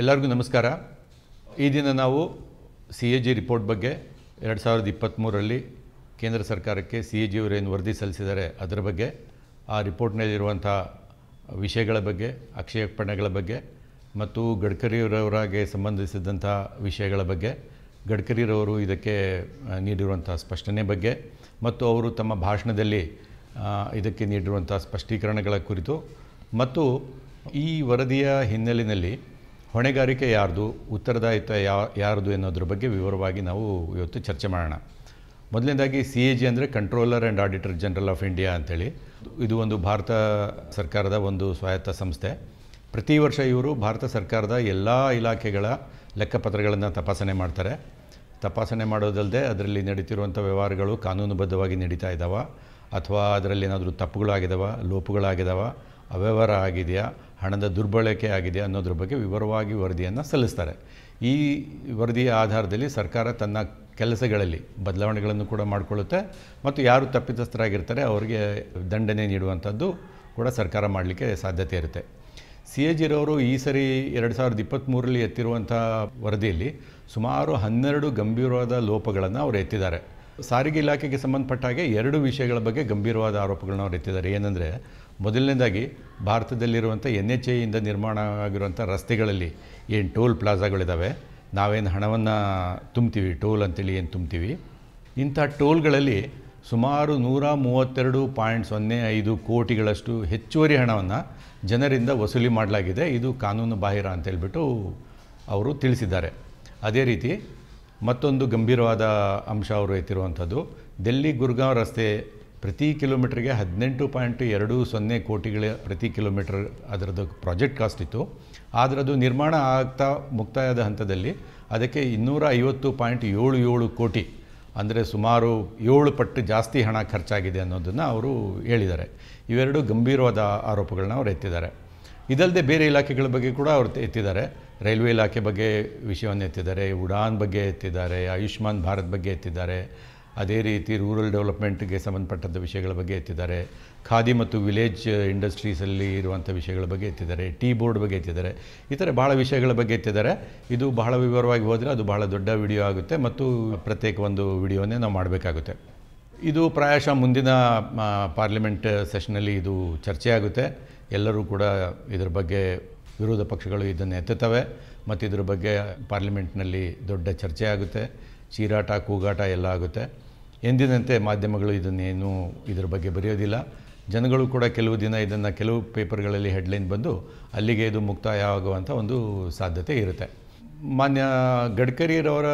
ಎಲ್ಲರಿಗೂ ನಮಸ್ಕಾರ ಈ ದಿನ ನಾವು ಸಿ ಎ ಜಿ ರಿಪೋರ್ಟ್ ಬಗ್ಗೆ ಎರಡು ಸಾವಿರದ ಇಪ್ಪತ್ತ್ಮೂರರಲ್ಲಿ ಕೇಂದ್ರ ಸರ್ಕಾರಕ್ಕೆ ಸಿ ಎ ಜಿಯವರೇನು ವರದಿ ಸಲ್ಲಿಸಿದ್ದಾರೆ ಅದರ ಬಗ್ಗೆ ಆ ರಿಪೋರ್ಟ್ನಲ್ಲಿರುವಂಥ ವಿಷಯಗಳ ಬಗ್ಗೆ ಆಕ್ಷೇಪಣೆಗಳ ಬಗ್ಗೆ ಮತ್ತು ಗಡ್ಕರಿಯವರವರಾಗೆ ಸಂಬಂಧಿಸಿದಂಥ ವಿಷಯಗಳ ಬಗ್ಗೆ ಗಡ್ಕರಿರವರು ಇದಕ್ಕೆ ನೀಡಿರುವಂಥ ಸ್ಪಷ್ಟನೆ ಬಗ್ಗೆ ಮತ್ತು ಅವರು ತಮ್ಮ ಭಾಷಣದಲ್ಲಿ ಇದಕ್ಕೆ ನೀಡಿರುವಂಥ ಸ್ಪಷ್ಟೀಕರಣಗಳ ಕುರಿತು ಮತ್ತು ಈ ವರದಿಯ ಹಿನ್ನೆಲೆಯಲ್ಲಿ ಹೊಣೆಗಾರಿಕೆ ಯಾರ್ದು ಉತ್ತರದಾಯಿತ್ವ ಯಾ ಯಾರ್ದು ಎನ್ನೋದ್ರ ಬಗ್ಗೆ ವಿವರವಾಗಿ ನಾವು ಇವತ್ತು ಚರ್ಚೆ ಮಾಡೋಣ ಮೊದಲನೇದಾಗಿ ಸಿ ಎ ಜಿ ಅಂದರೆ controller and auditor general of India ಅಂಥೇಳಿ ಇದು ಒಂದು ಭಾರತ ಸರ್ಕಾರದ ಒಂದು ಸ್ವಾಯತ್ತ ಸಂಸ್ಥೆ ಪ್ರತಿ ವರ್ಷ ಇವರು ಭಾರತ ಸರ್ಕಾರದ ಎಲ್ಲ ಇಲಾಖೆಗಳ ಲೆಕ್ಕಪತ್ರಗಳನ್ನು ತಪಾಸಣೆ ಮಾಡ್ತಾರೆ ತಪಾಸಣೆ ಮಾಡೋದಲ್ಲದೆ ಅದರಲ್ಲಿ ನಡೀತಿರುವಂಥ ವ್ಯವಹಾರಗಳು ಕಾನೂನುಬದ್ಧವಾಗಿ ನಡೀತಾ ಇದ್ದಾವೆ ಅಥವಾ ಅದರಲ್ಲಿ ಏನಾದರೂ ತಪ್ಪುಗಳಾಗಿದ್ದಾವೆ ಲೋಪಗಳಾಗಿದಾವೆ ಅವ್ಯವಹಾರ ಆಗಿದೆಯಾ ಹಣದ ದುರ್ಬಳಕೆ ಆಗಿದೆ ಅನ್ನೋದ್ರ ಬಗ್ಗೆ ವಿವರವಾಗಿ ವರದಿಯನ್ನು ಸಲ್ಲಿಸ್ತಾರೆ ಈ ವರದಿಯ ಆಧಾರದಲ್ಲಿ ಸರ್ಕಾರ ತನ್ನ ಕೆಲಸಗಳಲ್ಲಿ ಬದಲಾವಣೆಗಳನ್ನು ಕೂಡ ಮಾಡಿಕೊಳ್ಳುತ್ತೆ ಮತ್ತು ಯಾರು ತಪ್ಪಿತಸ್ಥರಾಗಿರ್ತಾರೆ ಅವರಿಗೆ ದಂಡನೆ ನೀಡುವಂಥದ್ದು ಕೂಡ ಸರ್ಕಾರ ಮಾಡಲಿಕ್ಕೆ ಸಾಧ್ಯತೆ ಇರುತ್ತೆ ಸಿ ಎ ಜಿರವರು ಈ ಸರಿ ಎರಡು ಸಾವಿರದ ಇಪ್ಪತ್ತ್ಮೂರರಲ್ಲಿ ಎತ್ತಿರುವಂಥ ವರದಿಯಲ್ಲಿ ಸುಮಾರು ಹನ್ನೆರಡು ಗಂಭೀರವಾದ ಲೋಪಗಳನ್ನು ಅವರು ಎತ್ತಿದ್ದಾರೆ ಸಾರಿಗೆ ಇಲಾಖೆಗೆ ಸಂಬಂಧಪಟ್ಟ ಹಾಗೆ ಎರಡು ವಿಷಯಗಳ ಬಗ್ಗೆ ಗಂಭೀರವಾದ ಆರೋಪಗಳನ್ನ ಅವರು ಎತ್ತಿದ್ದಾರೆ ಏನಂದರೆ ಮೊದಲನೇದಾಗಿ ಭಾರತದಲ್ಲಿರುವಂಥ ಎನ್ ಎಚ್ ಐಯಿಂದ ನಿರ್ಮಾಣ ಆಗಿರುವಂಥ ರಸ್ತೆಗಳಲ್ಲಿ ಏನು ಟೋಲ್ ಪ್ಲಾಜಾಗಳಿದ್ದಾವೆ ನಾವೇನು ಹಣವನ್ನು ತುಂಬ್ತೀವಿ ಟೋಲ್ ಅಂತೇಳಿ ಏನು ತುಂಬ್ತೀವಿ ಇಂಥ ಟೋಲ್ಗಳಲ್ಲಿ ಸುಮಾರು ನೂರ ಮೂವತ್ತೆರಡು ಪಾಯಿಂಟ್ ಸೊನ್ನೆ ಐದು ಕೋಟಿಗಳಷ್ಟು ಹೆಚ್ಚುವರಿ ಹಣವನ್ನು ಜನರಿಂದ ವಸೂಲಿ ಮಾಡಲಾಗಿದೆ ಇದು ಕಾನೂನು ಬಾಹಿರ ಅಂತೇಳ್ಬಿಟ್ಟು ಅವರು ತಿಳಿಸಿದ್ದಾರೆ ಅದೇ ರೀತಿ ಮತ್ತೊಂದು ಗಂಭೀರವಾದ ಅಂಶ ಅವರು ಎತ್ತಿರುವಂಥದ್ದು ದೆಲ್ಲಿ ಗುರ್ಗಾಂವ್ ರಸ್ತೆ ಪ್ರತಿ ಕಿಲೋಮೀಟ್ರಿಗೆ ಹದಿನೆಂಟು ಪಾಯಿಂಟ್ ಎರಡು ಸೊನ್ನೆ ಕೋಟಿಗಳ ಪ್ರತಿ ಕಿಲೋಮೀಟರ್ ಅದರದ್ದು ಪ್ರಾಜೆಕ್ಟ್ ಕಾಸ್ಟ್ ಇತ್ತು ಆದರೆ ಅದು ನಿರ್ಮಾಣ ಆಗ್ತಾ ಮುಕ್ತಾಯದ ಹಂತದಲ್ಲಿ ಅದಕ್ಕೆ ಇನ್ನೂರ ಐವತ್ತು ಪಾಯಿಂಟ್ ಏಳು ಏಳು ಕೋಟಿ ಅಂದರೆ ಸುಮಾರು ಏಳು ಪಟ್ಟು ಜಾಸ್ತಿ ಹಣ ಖರ್ಚಾಗಿದೆ ಅನ್ನೋದನ್ನು ಅವರು ಹೇಳಿದ್ದಾರೆ ಇವೆರಡು ಗಂಭೀರವಾದ ಆರೋಪಗಳನ್ನ ಅವರು ಎತ್ತಿದ್ದಾರೆ ಇದಲ್ಲದೆ ಬೇರೆ ಇಲಾಖೆಗಳ ಬಗ್ಗೆ ಕೂಡ ಅವರು ಎತ್ತಿದ್ದಾರೆ ರೈಲ್ವೆ ಇಲಾಖೆ ಬಗ್ಗೆ ವಿಷಯವನ್ನು ಎತ್ತಿದ್ದಾರೆ ಉಡಾನ್ ಬಗ್ಗೆ ಎತ್ತಿದ್ದಾರೆ ಆಯುಷ್ಮಾನ್ ಭಾರತ್ ಬಗ್ಗೆ ಎತ್ತಿದ್ದಾರೆ ಅದೇ ರೀತಿ ರೂರಲ್ ಡೆವಲಪ್ಮೆಂಟ್ಗೆ ಸಂಬಂಧಪಟ್ಟಂಥ ವಿಷಯಗಳ ಬಗ್ಗೆ ಎತ್ತಿದ್ದಾರೆ ಖಾದಿ ಮತ್ತು ವಿಲೇಜ್ ಇಂಡಸ್ಟ್ರೀಸಲ್ಲಿ ಇರುವಂಥ ವಿಷಯಗಳ ಬಗ್ಗೆ ಎತ್ತಿದ್ದಾರೆ ಟೀ ಬೋರ್ಡ್ ಬಗ್ಗೆ ಎತ್ತಿದ್ದಾರೆ ಈ ಥರ ಭಾಳ ವಿಷಯಗಳ ಬಗ್ಗೆ ಎತ್ತಿದ್ದಾರೆ ಇದು ಬಹಳ ವಿವರವಾಗಿ ಹೋದರೆ ಅದು ಬಹಳ ದೊಡ್ಡ ವಿಡಿಯೋ ಆಗುತ್ತೆ ಮತ್ತು ಪ್ರತ್ಯೇಕ ಒಂದು ವಿಡಿಯೋನೇ ನಾವು ಮಾಡಬೇಕಾಗುತ್ತೆ ಇದು ಪ್ರಾಯಶಃ ಮುಂದಿನ ಪಾರ್ಲಿಮೆಂಟ್ ಸೆಷನಲ್ಲಿ ಇದು ಚರ್ಚೆ ಆಗುತ್ತೆ ಎಲ್ಲರೂ ಕೂಡ ಇದರ ಬಗ್ಗೆ ವಿರೋಧ ಪಕ್ಷಗಳು ಇದನ್ನು ಎತ್ತುತ್ತವೆ ಮತ್ತು ಇದ್ರ ಬಗ್ಗೆ ಪಾರ್ಲಿಮೆಂಟ್ನಲ್ಲಿ ದೊಡ್ಡ ಚರ್ಚೆ ಆಗುತ್ತೆ ಚೀರಾಟ ಕೂಗಾಟ ಎಲ್ಲ ಆಗುತ್ತೆ ಎಂದಿನಂತೆ ಮಾಧ್ಯಮಗಳು ಇದನ್ನೇನು ಇದ್ರ ಬಗ್ಗೆ ಬರೆಯೋದಿಲ್ಲ ಜನಗಳು ಕೂಡ ಕೆಲವು ದಿನ ಇದನ್ನು ಕೆಲವು ಪೇಪರ್ಗಳಲ್ಲಿ ಹೆಡ್ಲೈನ್ ಬಂದು ಅಲ್ಲಿಗೆ ಇದು ಮುಕ್ತಾಯ ಆಗುವಂಥ ಒಂದು ಸಾಧ್ಯತೆ ಇರುತ್ತೆ ಮಾನ್ಯ ಗಡ್ಕರಿರವರ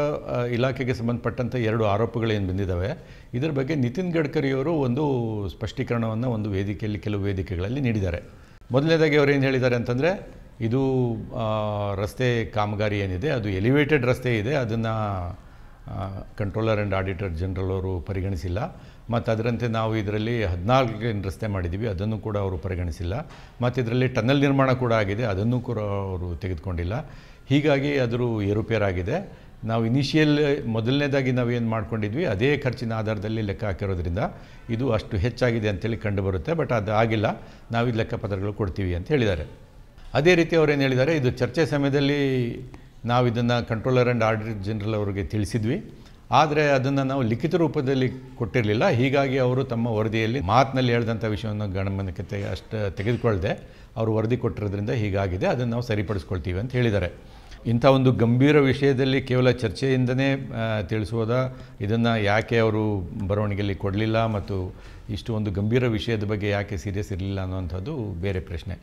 ಇಲಾಖೆಗೆ ಸಂಬಂಧಪಟ್ಟಂಥ ಎರಡು ಆರೋಪಗಳೇನು ಬಂದಿದ್ದಾವೆ ಇದರ ಬಗ್ಗೆ ನಿತಿನ್ ಗಡ್ಕರಿಯವರು ಒಂದು ಸ್ಪಷ್ಟೀಕರಣವನ್ನು ಒಂದು ವೇದಿಕೆಯಲ್ಲಿ ಕೆಲವು ವೇದಿಕೆಗಳಲ್ಲಿ ನೀಡಿದ್ದಾರೆ ಮೊದಲನೇದಾಗಿ ಏನು ಹೇಳಿದ್ದಾರೆ ಅಂತಂದರೆ ಇದು ರಸ್ತೆ ಕಾಮಗಾರಿ ಏನಿದೆ ಅದು ಎಲಿವೇಟೆಡ್ ರಸ್ತೆ ಇದೆ ಅದನ್ನು ಕಂಟ್ರೋಲರ್ ಆ್ಯಂಡ್ ಆಡಿಟರ್ ಜನರಲ್ ಅವರು ಪರಿಗಣಿಸಿಲ್ಲ ಮತ್ತು ಅದರಂತೆ ನಾವು ಇದರಲ್ಲಿ ಹದಿನಾಲ್ಕು ರಸ್ತೆ ಮಾಡಿದ್ದೀವಿ ಅದನ್ನು ಕೂಡ ಅವರು ಪರಿಗಣಿಸಿಲ್ಲ ಮತ್ತು ಇದರಲ್ಲಿ ಟನಲ್ ನಿರ್ಮಾಣ ಕೂಡ ಆಗಿದೆ ಅದನ್ನು ಕೂಡ ಅವರು ತೆಗೆದುಕೊಂಡಿಲ್ಲ ಹೀಗಾಗಿ ಅದರ ಏರುಪೇರಾಗಿದೆ ನಾವು ಇನಿಷಿಯಲ್ ಮೊದಲನೇದಾಗಿ ನಾವು ಏನು ಮಾಡ್ಕೊಂಡಿದ್ವಿ ಅದೇ ಖರ್ಚಿನ ಆಧಾರದಲ್ಲಿ ಲೆಕ್ಕ ಹಾಕಿರೋದ್ರಿಂದ ಇದು ಅಷ್ಟು ಹೆಚ್ಚಾಗಿದೆ ಅಂತೇಳಿ ಕಂಡುಬರುತ್ತೆ ಬಟ್ ಅದು ಆಗಿಲ್ಲ ನಾವು ಲೆಕ್ಕಪತ್ರಗಳು ಕೊಡ್ತೀವಿ ಅಂತ ಹೇಳಿದ್ದಾರೆ ಅದೇ ರೀತಿ ಅವರೇನು ಹೇಳಿದ್ದಾರೆ ಇದು ಚರ್ಚೆ ಸಮಯದಲ್ಲಿ ನಾವು ಇದನ್ನು ಕಂಟ್ರೋಲರ್ ಆ್ಯಂಡ್ ಆಡಿಟರ್ ಜನರಲ್ ಅವರಿಗೆ ತಿಳಿಸಿದ್ವಿ ಆದರೆ ಅದನ್ನು ನಾವು ಲಿಖಿತ ರೂಪದಲ್ಲಿ ಕೊಟ್ಟಿರಲಿಲ್ಲ ಹೀಗಾಗಿ ಅವರು ತಮ್ಮ ವರದಿಯಲ್ಲಿ ಮಾತಿನಲ್ಲಿ ಹೇಳಿದಂಥ ವಿಷಯವನ್ನು ಗಣಮನಕ್ಕೆ ತೆಗೆ ಅಷ್ಟು ತೆಗೆದುಕೊಳ್ಳದೆ ಅವರು ವರದಿ ಕೊಟ್ಟಿರೋದ್ರಿಂದ ಹೀಗಾಗಿದೆ ಅದನ್ನು ನಾವು ಸರಿಪಡಿಸ್ಕೊಳ್ತೀವಿ ಅಂತ ಹೇಳಿದ್ದಾರೆ ಇಂಥ ಒಂದು ಗಂಭೀರ ವಿಷಯದಲ್ಲಿ ಕೇವಲ ಚರ್ಚೆಯಿಂದನೇ ತಿಳಿಸೋದ ಇದನ್ನು ಯಾಕೆ ಅವರು ಬರವಣಿಗೆಯಲ್ಲಿ ಕೊಡಲಿಲ್ಲ ಮತ್ತು ಇಷ್ಟು ಒಂದು ಗಂಭೀರ ವಿಷಯದ ಬಗ್ಗೆ ಯಾಕೆ ಸೀರಿಯಸ್ ಇರಲಿಲ್ಲ ಅನ್ನೋವಂಥದ್ದು ಬೇರೆ ಪ್ರಶ್ನೆ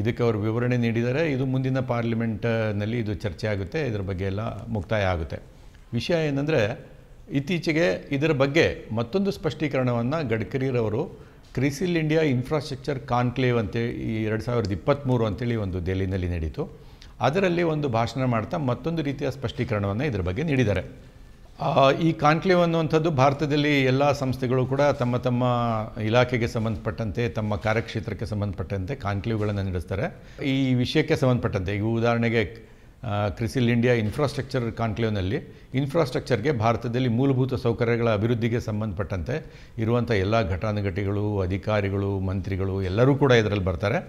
ಇದಕ್ಕೆ ಅವರು ವಿವರಣೆ ನೀಡಿದ್ದಾರೆ ಇದು ಮುಂದಿನ ಪಾರ್ಲಿಮೆಂಟ್ನಲ್ಲಿ ಇದು ಚರ್ಚೆ ಆಗುತ್ತೆ ಇದರ ಬಗ್ಗೆ ಎಲ್ಲ ಮುಕ್ತಾಯ ಆಗುತ್ತೆ ವಿಷಯ ಏನಂದರೆ ಇತ್ತೀಚೆಗೆ ಇದರ ಬಗ್ಗೆ ಮತ್ತೊಂದು ಸ್ಪಷ್ಟೀಕರಣವನ್ನು ಗಡ್ಕರಿರವರು ಕ್ರಿಸಿಲ್ ಇಂಡಿಯಾ ಇನ್ಫ್ರಾಸ್ಟ್ರಕ್ಚರ್ ಕಾನ್ಕ್ಲೇವ್ ಅಂತೇಳಿ ಈ ಎರಡು ಸಾವಿರದ ಇಪ್ಪತ್ತ್ಮೂರು ಅಂತೇಳಿ ಒಂದು ದೆಹಲಿನಲ್ಲಿ ನಡೀತು ಅದರಲ್ಲಿ ಒಂದು ಭಾಷಣ ಮಾಡ್ತಾ ಮತ್ತೊಂದು ರೀತಿಯ ಸ್ಪಷ್ಟೀಕರಣವನ್ನು ಇದರ ಬಗ್ಗೆ ನೀಡಿದ್ದಾರೆ ಈ ಕಾನ್ಕ್ಲೇವ್ ಅನ್ನುವಂಥದ್ದು ಭಾರತದಲ್ಲಿ ಎಲ್ಲ ಸಂಸ್ಥೆಗಳು ಕೂಡ ತಮ್ಮ ತಮ್ಮ ಇಲಾಖೆಗೆ ಸಂಬಂಧಪಟ್ಟಂತೆ ತಮ್ಮ ಕಾರ್ಯಕ್ಷೇತ್ರಕ್ಕೆ ಸಂಬಂಧಪಟ್ಟಂತೆ ಕಾನ್ಕ್ಲೇವ್ಗಳನ್ನು ನಡೆಸ್ತಾರೆ ಈ ವಿಷಯಕ್ಕೆ ಸಂಬಂಧಪಟ್ಟಂತೆ ಈಗ ಉದಾಹರಣೆಗೆ ಕ್ರಿಸಿಲ್ ಇಂಡಿಯಾ ಇನ್ಫ್ರಾಸ್ಟ್ರಕ್ಚರ್ ಕಾನ್ಕ್ಲೇವ್ನಲ್ಲಿ ಇನ್ಫ್ರಾಸ್ಟ್ರಕ್ಚರ್ಗೆ ಭಾರತದಲ್ಲಿ ಮೂಲಭೂತ ಸೌಕರ್ಯಗಳ ಅಭಿವೃದ್ಧಿಗೆ ಸಂಬಂಧಪಟ್ಟಂತೆ ಇರುವಂಥ ಎಲ್ಲ ಘಟಾನುಘಟಿಗಳು ಅಧಿಕಾರಿಗಳು ಮಂತ್ರಿಗಳು ಎಲ್ಲರೂ ಕೂಡ ಇದರಲ್ಲಿ ಬರ್ತಾರೆ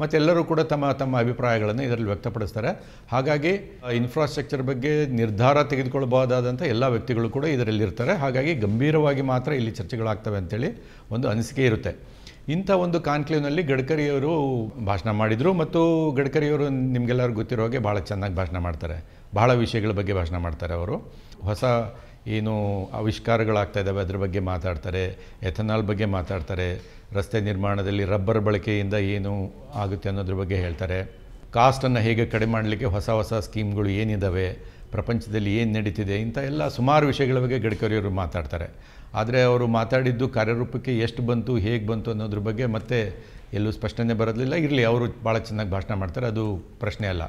ಮತ್ತು ಎಲ್ಲರೂ ಕೂಡ ತಮ್ಮ ತಮ್ಮ ಅಭಿಪ್ರಾಯಗಳನ್ನು ಇದರಲ್ಲಿ ವ್ಯಕ್ತಪಡಿಸ್ತಾರೆ ಹಾಗಾಗಿ ಇನ್ಫ್ರಾಸ್ಟ್ರಕ್ಚರ್ ಬಗ್ಗೆ ನಿರ್ಧಾರ ತೆಗೆದುಕೊಳ್ಳಬಹುದಾದಂಥ ಎಲ್ಲ ವ್ಯಕ್ತಿಗಳು ಕೂಡ ಇದರಲ್ಲಿರ್ತಾರೆ ಹಾಗಾಗಿ ಗಂಭೀರವಾಗಿ ಮಾತ್ರ ಇಲ್ಲಿ ಚರ್ಚೆಗಳಾಗ್ತವೆ ಅಂತೇಳಿ ಒಂದು ಅನಿಸಿಕೆ ಇರುತ್ತೆ ಇಂಥ ಒಂದು ಕಾನ್ಕ್ಲೇವ್ನಲ್ಲಿ ಗಡ್ಕರಿಯವರು ಭಾಷಣ ಮಾಡಿದರು ಮತ್ತು ಗಡ್ಕರಿಯವರು ನಿಮಗೆಲ್ಲರೂ ಗೊತ್ತಿರೋ ಹಾಗೆ ಭಾಳ ಚೆನ್ನಾಗಿ ಭಾಷಣ ಮಾಡ್ತಾರೆ ಭಾಳ ವಿಷಯಗಳ ಬಗ್ಗೆ ಭಾಷಣ ಮಾಡ್ತಾರೆ ಅವರು ಹೊಸ ಏನು ಆವಿಷ್ಕಾರಗಳಾಗ್ತಾ ಇದ್ದಾವೆ ಅದ್ರ ಬಗ್ಗೆ ಮಾತಾಡ್ತಾರೆ ಎಥನಾಲ್ ಬಗ್ಗೆ ಮಾತಾಡ್ತಾರೆ ರಸ್ತೆ ನಿರ್ಮಾಣದಲ್ಲಿ ರಬ್ಬರ್ ಬಳಕೆಯಿಂದ ಏನು ಆಗುತ್ತೆ ಅನ್ನೋದ್ರ ಬಗ್ಗೆ ಹೇಳ್ತಾರೆ ಕಾಸ್ಟನ್ನು ಹೇಗೆ ಕಡಿಮೆ ಮಾಡಲಿಕ್ಕೆ ಹೊಸ ಹೊಸ ಸ್ಕೀಮ್ಗಳು ಏನಿದ್ದಾವೆ ಪ್ರಪಂಚದಲ್ಲಿ ಏನು ನಡೀತಿದೆ ಇಂಥ ಎಲ್ಲ ಸುಮಾರು ವಿಷಯಗಳ ಬಗ್ಗೆ ಗಡ್ಕರಿಯವರು ಮಾತಾಡ್ತಾರೆ ಆದರೆ ಅವರು ಮಾತಾಡಿದ್ದು ಕಾರ್ಯರೂಪಕ್ಕೆ ಎಷ್ಟು ಬಂತು ಹೇಗೆ ಬಂತು ಅನ್ನೋದ್ರ ಬಗ್ಗೆ ಮತ್ತೆ ಎಲ್ಲೂ ಸ್ಪಷ್ಟನೆ ಬರೋದಿಲ್ಲ ಇರಲಿ ಅವರು ಭಾಳ ಚೆನ್ನಾಗಿ ಭಾಷಣ ಮಾಡ್ತಾರೆ ಅದು ಪ್ರಶ್ನೆ ಅಲ್ಲ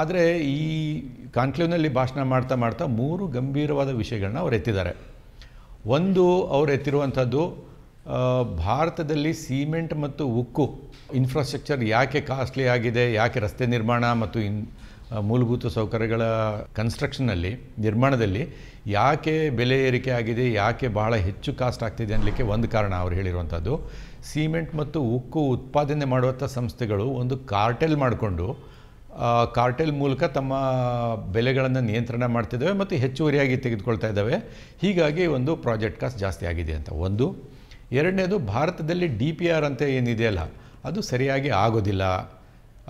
ಆದರೆ ಈ ಕಾನ್ಕ್ಲೇವ್ನಲ್ಲಿ ಭಾಷಣ ಮಾಡ್ತಾ ಮಾಡ್ತಾ ಮೂರು ಗಂಭೀರವಾದ ವಿಷಯಗಳನ್ನ ಅವ್ರು ಎತ್ತಿದ್ದಾರೆ ಒಂದು ಅವರು ಎತ್ತಿರುವಂಥದ್ದು ಭಾರತದಲ್ಲಿ ಸಿಮೆಂಟ್ ಮತ್ತು ಉಕ್ಕು ಇನ್ಫ್ರಾಸ್ಟ್ರಕ್ಚರ್ ಯಾಕೆ ಕಾಸ್ಟ್ಲಿ ಆಗಿದೆ ಯಾಕೆ ರಸ್ತೆ ನಿರ್ಮಾಣ ಮತ್ತು ಇನ್ ಮೂಲಭೂತ ಸೌಕರ್ಯಗಳ ಕನ್ಸ್ಟ್ರಕ್ಷನಲ್ಲಿ ನಿರ್ಮಾಣದಲ್ಲಿ ಯಾಕೆ ಬೆಲೆ ಏರಿಕೆ ಆಗಿದೆ ಯಾಕೆ ಬಹಳ ಹೆಚ್ಚು ಕಾಸ್ಟ್ ಆಗ್ತಿದೆ ಅನ್ನಲಿಕ್ಕೆ ಒಂದು ಕಾರಣ ಅವರು ಹೇಳಿರುವಂಥದ್ದು ಸಿಮೆಂಟ್ ಮತ್ತು ಉಕ್ಕು ಉತ್ಪಾದನೆ ಮಾಡುವಂಥ ಸಂಸ್ಥೆಗಳು ಒಂದು ಕಾರ್ಟೆಲ್ ಮಾಡಿಕೊಂಡು ಕಾರ್ಟೆಲ್ ಮೂಲಕ ತಮ್ಮ ಬೆಲೆಗಳನ್ನು ನಿಯಂತ್ರಣ ಮಾಡ್ತಿದ್ದಾವೆ ಮತ್ತು ಹೆಚ್ಚುವರಿಯಾಗಿ ತೆಗೆದುಕೊಳ್ತಾ ಇದ್ದಾವೆ ಹೀಗಾಗಿ ಒಂದು ಪ್ರಾಜೆಕ್ಟ್ ಕಾಸ್ಟ್ ಜಾಸ್ತಿ ಆಗಿದೆ ಅಂತ ಒಂದು ಎರಡನೇದು ಭಾರತದಲ್ಲಿ ಡಿ ಪಿ ಆರ್ ಅಂತ ಏನಿದೆಯಲ್ಲ ಅದು ಸರಿಯಾಗಿ ಆಗೋದಿಲ್ಲ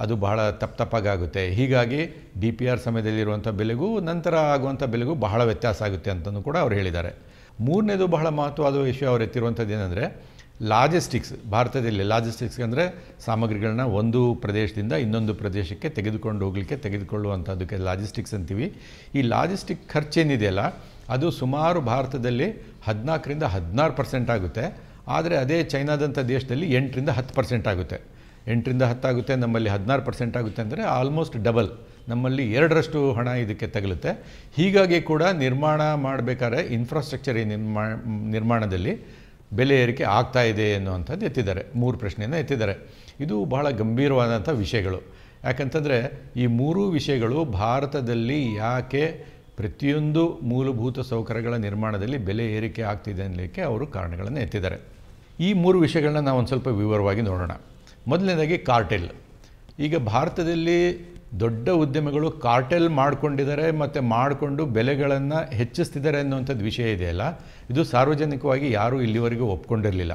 ಅದು ಬಹಳ ತಪ್ಪಾಗುತ್ತೆ ಹೀಗಾಗಿ ಡಿ ಪಿ ಆರ್ ಸಮಯದಲ್ಲಿರುವಂಥ ಬೆಲೆಗೂ ನಂತರ ಆಗುವಂಥ ಬೆಲೆಗೂ ಬಹಳ ವ್ಯತ್ಯಾಸ ಆಗುತ್ತೆ ಅಂತಲೂ ಕೂಡ ಅವರು ಹೇಳಿದ್ದಾರೆ ಮೂರನೇದು ಬಹಳ ಮಹತ್ವವಾದ ವಿಷಯ ಅವರು ಎತ್ತಿರುವಂಥದ್ದು ಏನಂದರೆ ಲಾಜಿಸ್ಟಿಕ್ಸ್ ಭಾರತದಲ್ಲಿ ಲಾಜಿಸ್ಟಿಕ್ಸ್ ಅಂದರೆ ಸಾಮಗ್ರಿಗಳನ್ನ ಒಂದು ಪ್ರದೇಶದಿಂದ ಇನ್ನೊಂದು ಪ್ರದೇಶಕ್ಕೆ ತೆಗೆದುಕೊಂಡು ಹೋಗಲಿಕ್ಕೆ ತೆಗೆದುಕೊಳ್ಳುವಂಥದ್ದಕ್ಕೆ ಲಾಜಿಸ್ಟಿಕ್ಸ್ ಅಂತೀವಿ ಈ ಲಾಜಿಸ್ಟಿಕ್ ಖರ್ಚೇನಿದೆಯಲ್ಲ ಅದು ಸುಮಾರು ಭಾರತದಲ್ಲಿ ಹದಿನಾಲ್ಕರಿಂದ ಹದಿನಾರು ಪರ್ಸೆಂಟ್ ಆಗುತ್ತೆ ಆದರೆ ಅದೇ ಚೈನಾದಂಥ ದೇಶದಲ್ಲಿ ಎಂಟರಿಂದ ಹತ್ತು ಪರ್ಸೆಂಟ್ ಆಗುತ್ತೆ ಎಂಟರಿಂದ ಹತ್ತಾಗುತ್ತೆ ನಮ್ಮಲ್ಲಿ ಹದಿನಾರು ಪರ್ಸೆಂಟ್ ಆಗುತ್ತೆ ಅಂದರೆ ಆಲ್ಮೋಸ್ಟ್ ಡಬಲ್ ನಮ್ಮಲ್ಲಿ ಎರಡರಷ್ಟು ಹಣ ಇದಕ್ಕೆ ತಗಲುತ್ತೆ ಹೀಗಾಗಿ ಕೂಡ ನಿರ್ಮಾಣ ಮಾಡಬೇಕಾದ್ರೆ ಇನ್ಫ್ರಾಸ್ಟ್ರಕ್ಚರ್ ನಿರ್ಮಾ ನಿರ್ಮಾಣದಲ್ಲಿ ಬೆಲೆ ಏರಿಕೆ ಆಗ್ತಾ ಇದೆ ಅನ್ನುವಂಥದ್ದು ಎತ್ತಿದ್ದಾರೆ ಮೂರು ಪ್ರಶ್ನೆಯನ್ನು ಎತ್ತಿದ್ದಾರೆ ಇದು ಬಹಳ ಗಂಭೀರವಾದಂಥ ವಿಷಯಗಳು ಯಾಕಂತಂದರೆ ಈ ಮೂರೂ ವಿಷಯಗಳು ಭಾರತದಲ್ಲಿ ಯಾಕೆ ಪ್ರತಿಯೊಂದು ಮೂಲಭೂತ ಸೌಕರ್ಯಗಳ ನಿರ್ಮಾಣದಲ್ಲಿ ಬೆಲೆ ಏರಿಕೆ ಆಗ್ತಿದೆ ಅನ್ನಲಿಕ್ಕೆ ಅವರು ಕಾರಣಗಳನ್ನು ಎತ್ತಿದ್ದಾರೆ ಈ ಮೂರು ವಿಷಯಗಳನ್ನ ನಾವು ಒಂದು ಸ್ವಲ್ಪ ವಿವರವಾಗಿ ನೋಡೋಣ ಮೊದಲನೇದಾಗಿ ಕಾರ್ಟೆಲ್ ಈಗ ಭಾರತದಲ್ಲಿ ದೊಡ್ಡ ಉದ್ಯಮಗಳು ಕಾರ್ಟೆಲ್ ಮಾಡಿಕೊಂಡಿದ್ದಾರೆ ಮತ್ತು ಮಾಡಿಕೊಂಡು ಬೆಲೆಗಳನ್ನು ಹೆಚ್ಚಿಸ್ತಿದ್ದಾರೆ ಅನ್ನುವಂಥದ್ದು ವಿಷಯ ಇದೆಯಲ್ಲ ಇದು ಸಾರ್ವಜನಿಕವಾಗಿ ಯಾರೂ ಇಲ್ಲಿವರೆಗೂ ಒಪ್ಕೊಂಡಿರಲಿಲ್ಲ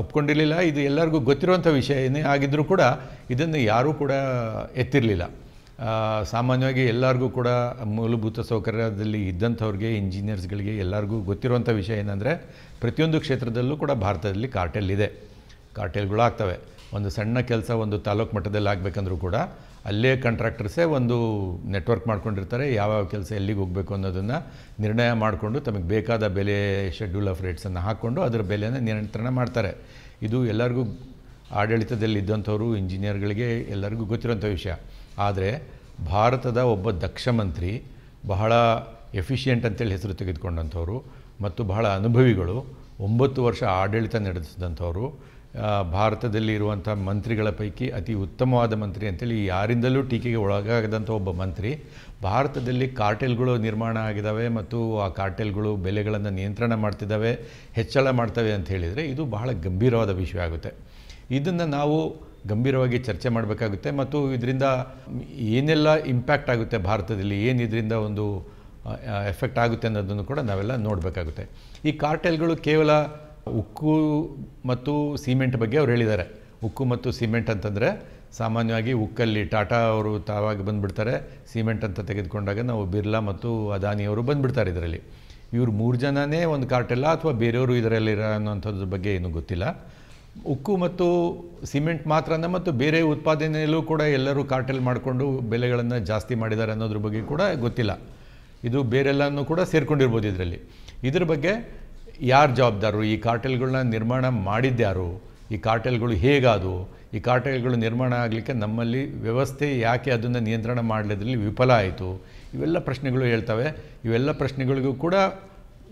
ಒಪ್ಕೊಂಡಿರಲಿಲ್ಲ ಇದು ಎಲ್ಲರಿಗೂ ಗೊತ್ತಿರುವಂಥ ವಿಷಯನೇ ಆಗಿದ್ದರೂ ಕೂಡ ಇದನ್ನು ಯಾರೂ ಕೂಡ ಎತ್ತಿರಲಿಲ್ಲ ಸಾಮಾನ್ಯವಾಗಿ ಎಲ್ಲರಿಗೂ ಕೂಡ ಮೂಲಭೂತ ಸೌಕರ್ಯದಲ್ಲಿ ಇದ್ದಂಥವ್ರಿಗೆ ಇಂಜಿನಿಯರ್ಸ್ಗಳಿಗೆ ಎಲ್ಲರಿಗೂ ಗೊತ್ತಿರುವಂಥ ವಿಷಯ ಏನಂದರೆ ಪ್ರತಿಯೊಂದು ಕ್ಷೇತ್ರದಲ್ಲೂ ಕೂಡ ಭಾರತದಲ್ಲಿ ಕಾರ್ಟೆಲ್ ಇದೆ ಆಗ್ತವೆ ಒಂದು ಸಣ್ಣ ಕೆಲಸ ಒಂದು ತಾಲೂಕು ಮಟ್ಟದಲ್ಲಿ ಆಗಬೇಕಂದ್ರೂ ಕೂಡ ಅಲ್ಲೇ ಕಾಂಟ್ರಾಕ್ಟರ್ಸೇ ಒಂದು ನೆಟ್ವರ್ಕ್ ಮಾಡ್ಕೊಂಡಿರ್ತಾರೆ ಯಾವ್ಯಾವ ಕೆಲಸ ಎಲ್ಲಿಗೆ ಹೋಗಬೇಕು ಅನ್ನೋದನ್ನು ನಿರ್ಣಯ ಮಾಡಿಕೊಂಡು ತಮಗೆ ಬೇಕಾದ ಬೆಲೆ ಶೆಡ್ಯೂಲ್ ಆಫ್ ರೇಟ್ಸನ್ನು ಹಾಕ್ಕೊಂಡು ಅದರ ಬೆಲೆಯನ್ನು ನಿಯಂತ್ರಣ ಮಾಡ್ತಾರೆ ಇದು ಎಲ್ಲರಿಗೂ ಆಡಳಿತದಲ್ಲಿ ಇದ್ದಂಥವರು ಇಂಜಿನಿಯರ್ಗಳಿಗೆ ಎಲ್ಲರಿಗೂ ಗೊತ್ತಿರೋಂಥ ವಿಷಯ ಆದರೆ ಭಾರತದ ಒಬ್ಬ ದಕ್ಷ ಮಂತ್ರಿ ಬಹಳ ಎಫಿಷಿಯೆಂಟ್ ಅಂತೇಳಿ ಹೆಸರು ತೆಗೆದುಕೊಂಡಂಥವ್ರು ಮತ್ತು ಬಹಳ ಅನುಭವಿಗಳು ಒಂಬತ್ತು ವರ್ಷ ಆಡಳಿತ ನಡೆಸಿದಂಥವ್ರು ಭಾರತದಲ್ಲಿ ಇರುವಂಥ ಮಂತ್ರಿಗಳ ಪೈಕಿ ಅತಿ ಉತ್ತಮವಾದ ಮಂತ್ರಿ ಅಂತೇಳಿ ಯಾರಿಂದಲೂ ಟೀಕೆಗೆ ಒಳಗಾಗದಂಥ ಒಬ್ಬ ಮಂತ್ರಿ ಭಾರತದಲ್ಲಿ ಕಾರ್ಟೆಲ್ಗಳು ನಿರ್ಮಾಣ ಆಗಿದ್ದಾವೆ ಮತ್ತು ಆ ಕಾರ್ಟೆಲ್ಗಳು ಬೆಲೆಗಳನ್ನು ನಿಯಂತ್ರಣ ಮಾಡ್ತಿದ್ದಾವೆ ಹೆಚ್ಚಳ ಮಾಡ್ತವೆ ಅಂತ ಹೇಳಿದರೆ ಇದು ಬಹಳ ಗಂಭೀರವಾದ ವಿಷಯ ಆಗುತ್ತೆ ಇದನ್ನು ನಾವು ಗಂಭೀರವಾಗಿ ಚರ್ಚೆ ಮಾಡಬೇಕಾಗುತ್ತೆ ಮತ್ತು ಇದರಿಂದ ಏನೆಲ್ಲ ಇಂಪ್ಯಾಕ್ಟ್ ಆಗುತ್ತೆ ಭಾರತದಲ್ಲಿ ಏನು ಇದರಿಂದ ಒಂದು ಎಫೆಕ್ಟ್ ಆಗುತ್ತೆ ಅನ್ನೋದನ್ನು ಕೂಡ ನಾವೆಲ್ಲ ನೋಡಬೇಕಾಗುತ್ತೆ ಈ ಕಾರ್ಟೆಲ್ಗಳು ಕೇವಲ ಉಕ್ಕು ಮತ್ತು ಸಿಮೆಂಟ್ ಬಗ್ಗೆ ಅವ್ರು ಹೇಳಿದ್ದಾರೆ ಉಕ್ಕು ಮತ್ತು ಸಿಮೆಂಟ್ ಅಂತಂದರೆ ಸಾಮಾನ್ಯವಾಗಿ ಉಕ್ಕಲ್ಲಿ ಟಾಟಾ ಅವರು ತಾವಾಗಿ ಬಂದುಬಿಡ್ತಾರೆ ಸಿಮೆಂಟ್ ಅಂತ ತೆಗೆದುಕೊಂಡಾಗ ನಾವು ಬಿರ್ಲಾ ಮತ್ತು ಅದಾನಿಯವರು ಬಂದುಬಿಡ್ತಾರೆ ಇದರಲ್ಲಿ ಇವರು ಮೂರು ಜನನೇ ಒಂದು ಕಾರ್ಟೆಲ್ಲ ಅಥವಾ ಬೇರೆಯವರು ಇದರಲ್ಲಿರೋ ಅನ್ನೋಂಥದ್ರ ಬಗ್ಗೆ ಏನೂ ಗೊತ್ತಿಲ್ಲ ಉಕ್ಕು ಮತ್ತು ಸಿಮೆಂಟ್ ಮಾತ್ರನ ಮತ್ತು ಬೇರೆ ಉತ್ಪಾದನೆಯಲ್ಲೂ ಕೂಡ ಎಲ್ಲರೂ ಕಾರ್ಟೆಲ್ ಮಾಡಿಕೊಂಡು ಬೆಲೆಗಳನ್ನು ಜಾಸ್ತಿ ಮಾಡಿದ್ದಾರೆ ಅನ್ನೋದ್ರ ಬಗ್ಗೆ ಕೂಡ ಗೊತ್ತಿಲ್ಲ ಇದು ಬೇರೆಲ್ಲನೂ ಕೂಡ ಸೇರಿಕೊಂಡಿರ್ಬೋದು ಇದರಲ್ಲಿ ಇದ್ರ ಬಗ್ಗೆ ಯಾರು ಜವಾಬ್ದಾರರು ಈ ಕಾರ್ಟೆಲ್ಗಳನ್ನ ನಿರ್ಮಾಣ ಮಾಡಿದ್ದ್ಯಾರು ಈ ಕಾರ್ಟೆಲ್ಗಳು ಹೇಗಾದವು ಈ ಕಾರ್ಟೆಲ್ಗಳು ನಿರ್ಮಾಣ ಆಗಲಿಕ್ಕೆ ನಮ್ಮಲ್ಲಿ ವ್ಯವಸ್ಥೆ ಯಾಕೆ ಅದನ್ನು ನಿಯಂತ್ರಣ ಮಾಡಲಿದ್ರಲ್ಲಿ ವಿಫಲ ಆಯಿತು ಇವೆಲ್ಲ ಪ್ರಶ್ನೆಗಳು ಹೇಳ್ತವೆ ಇವೆಲ್ಲ ಪ್ರಶ್ನೆಗಳಿಗೂ ಕೂಡ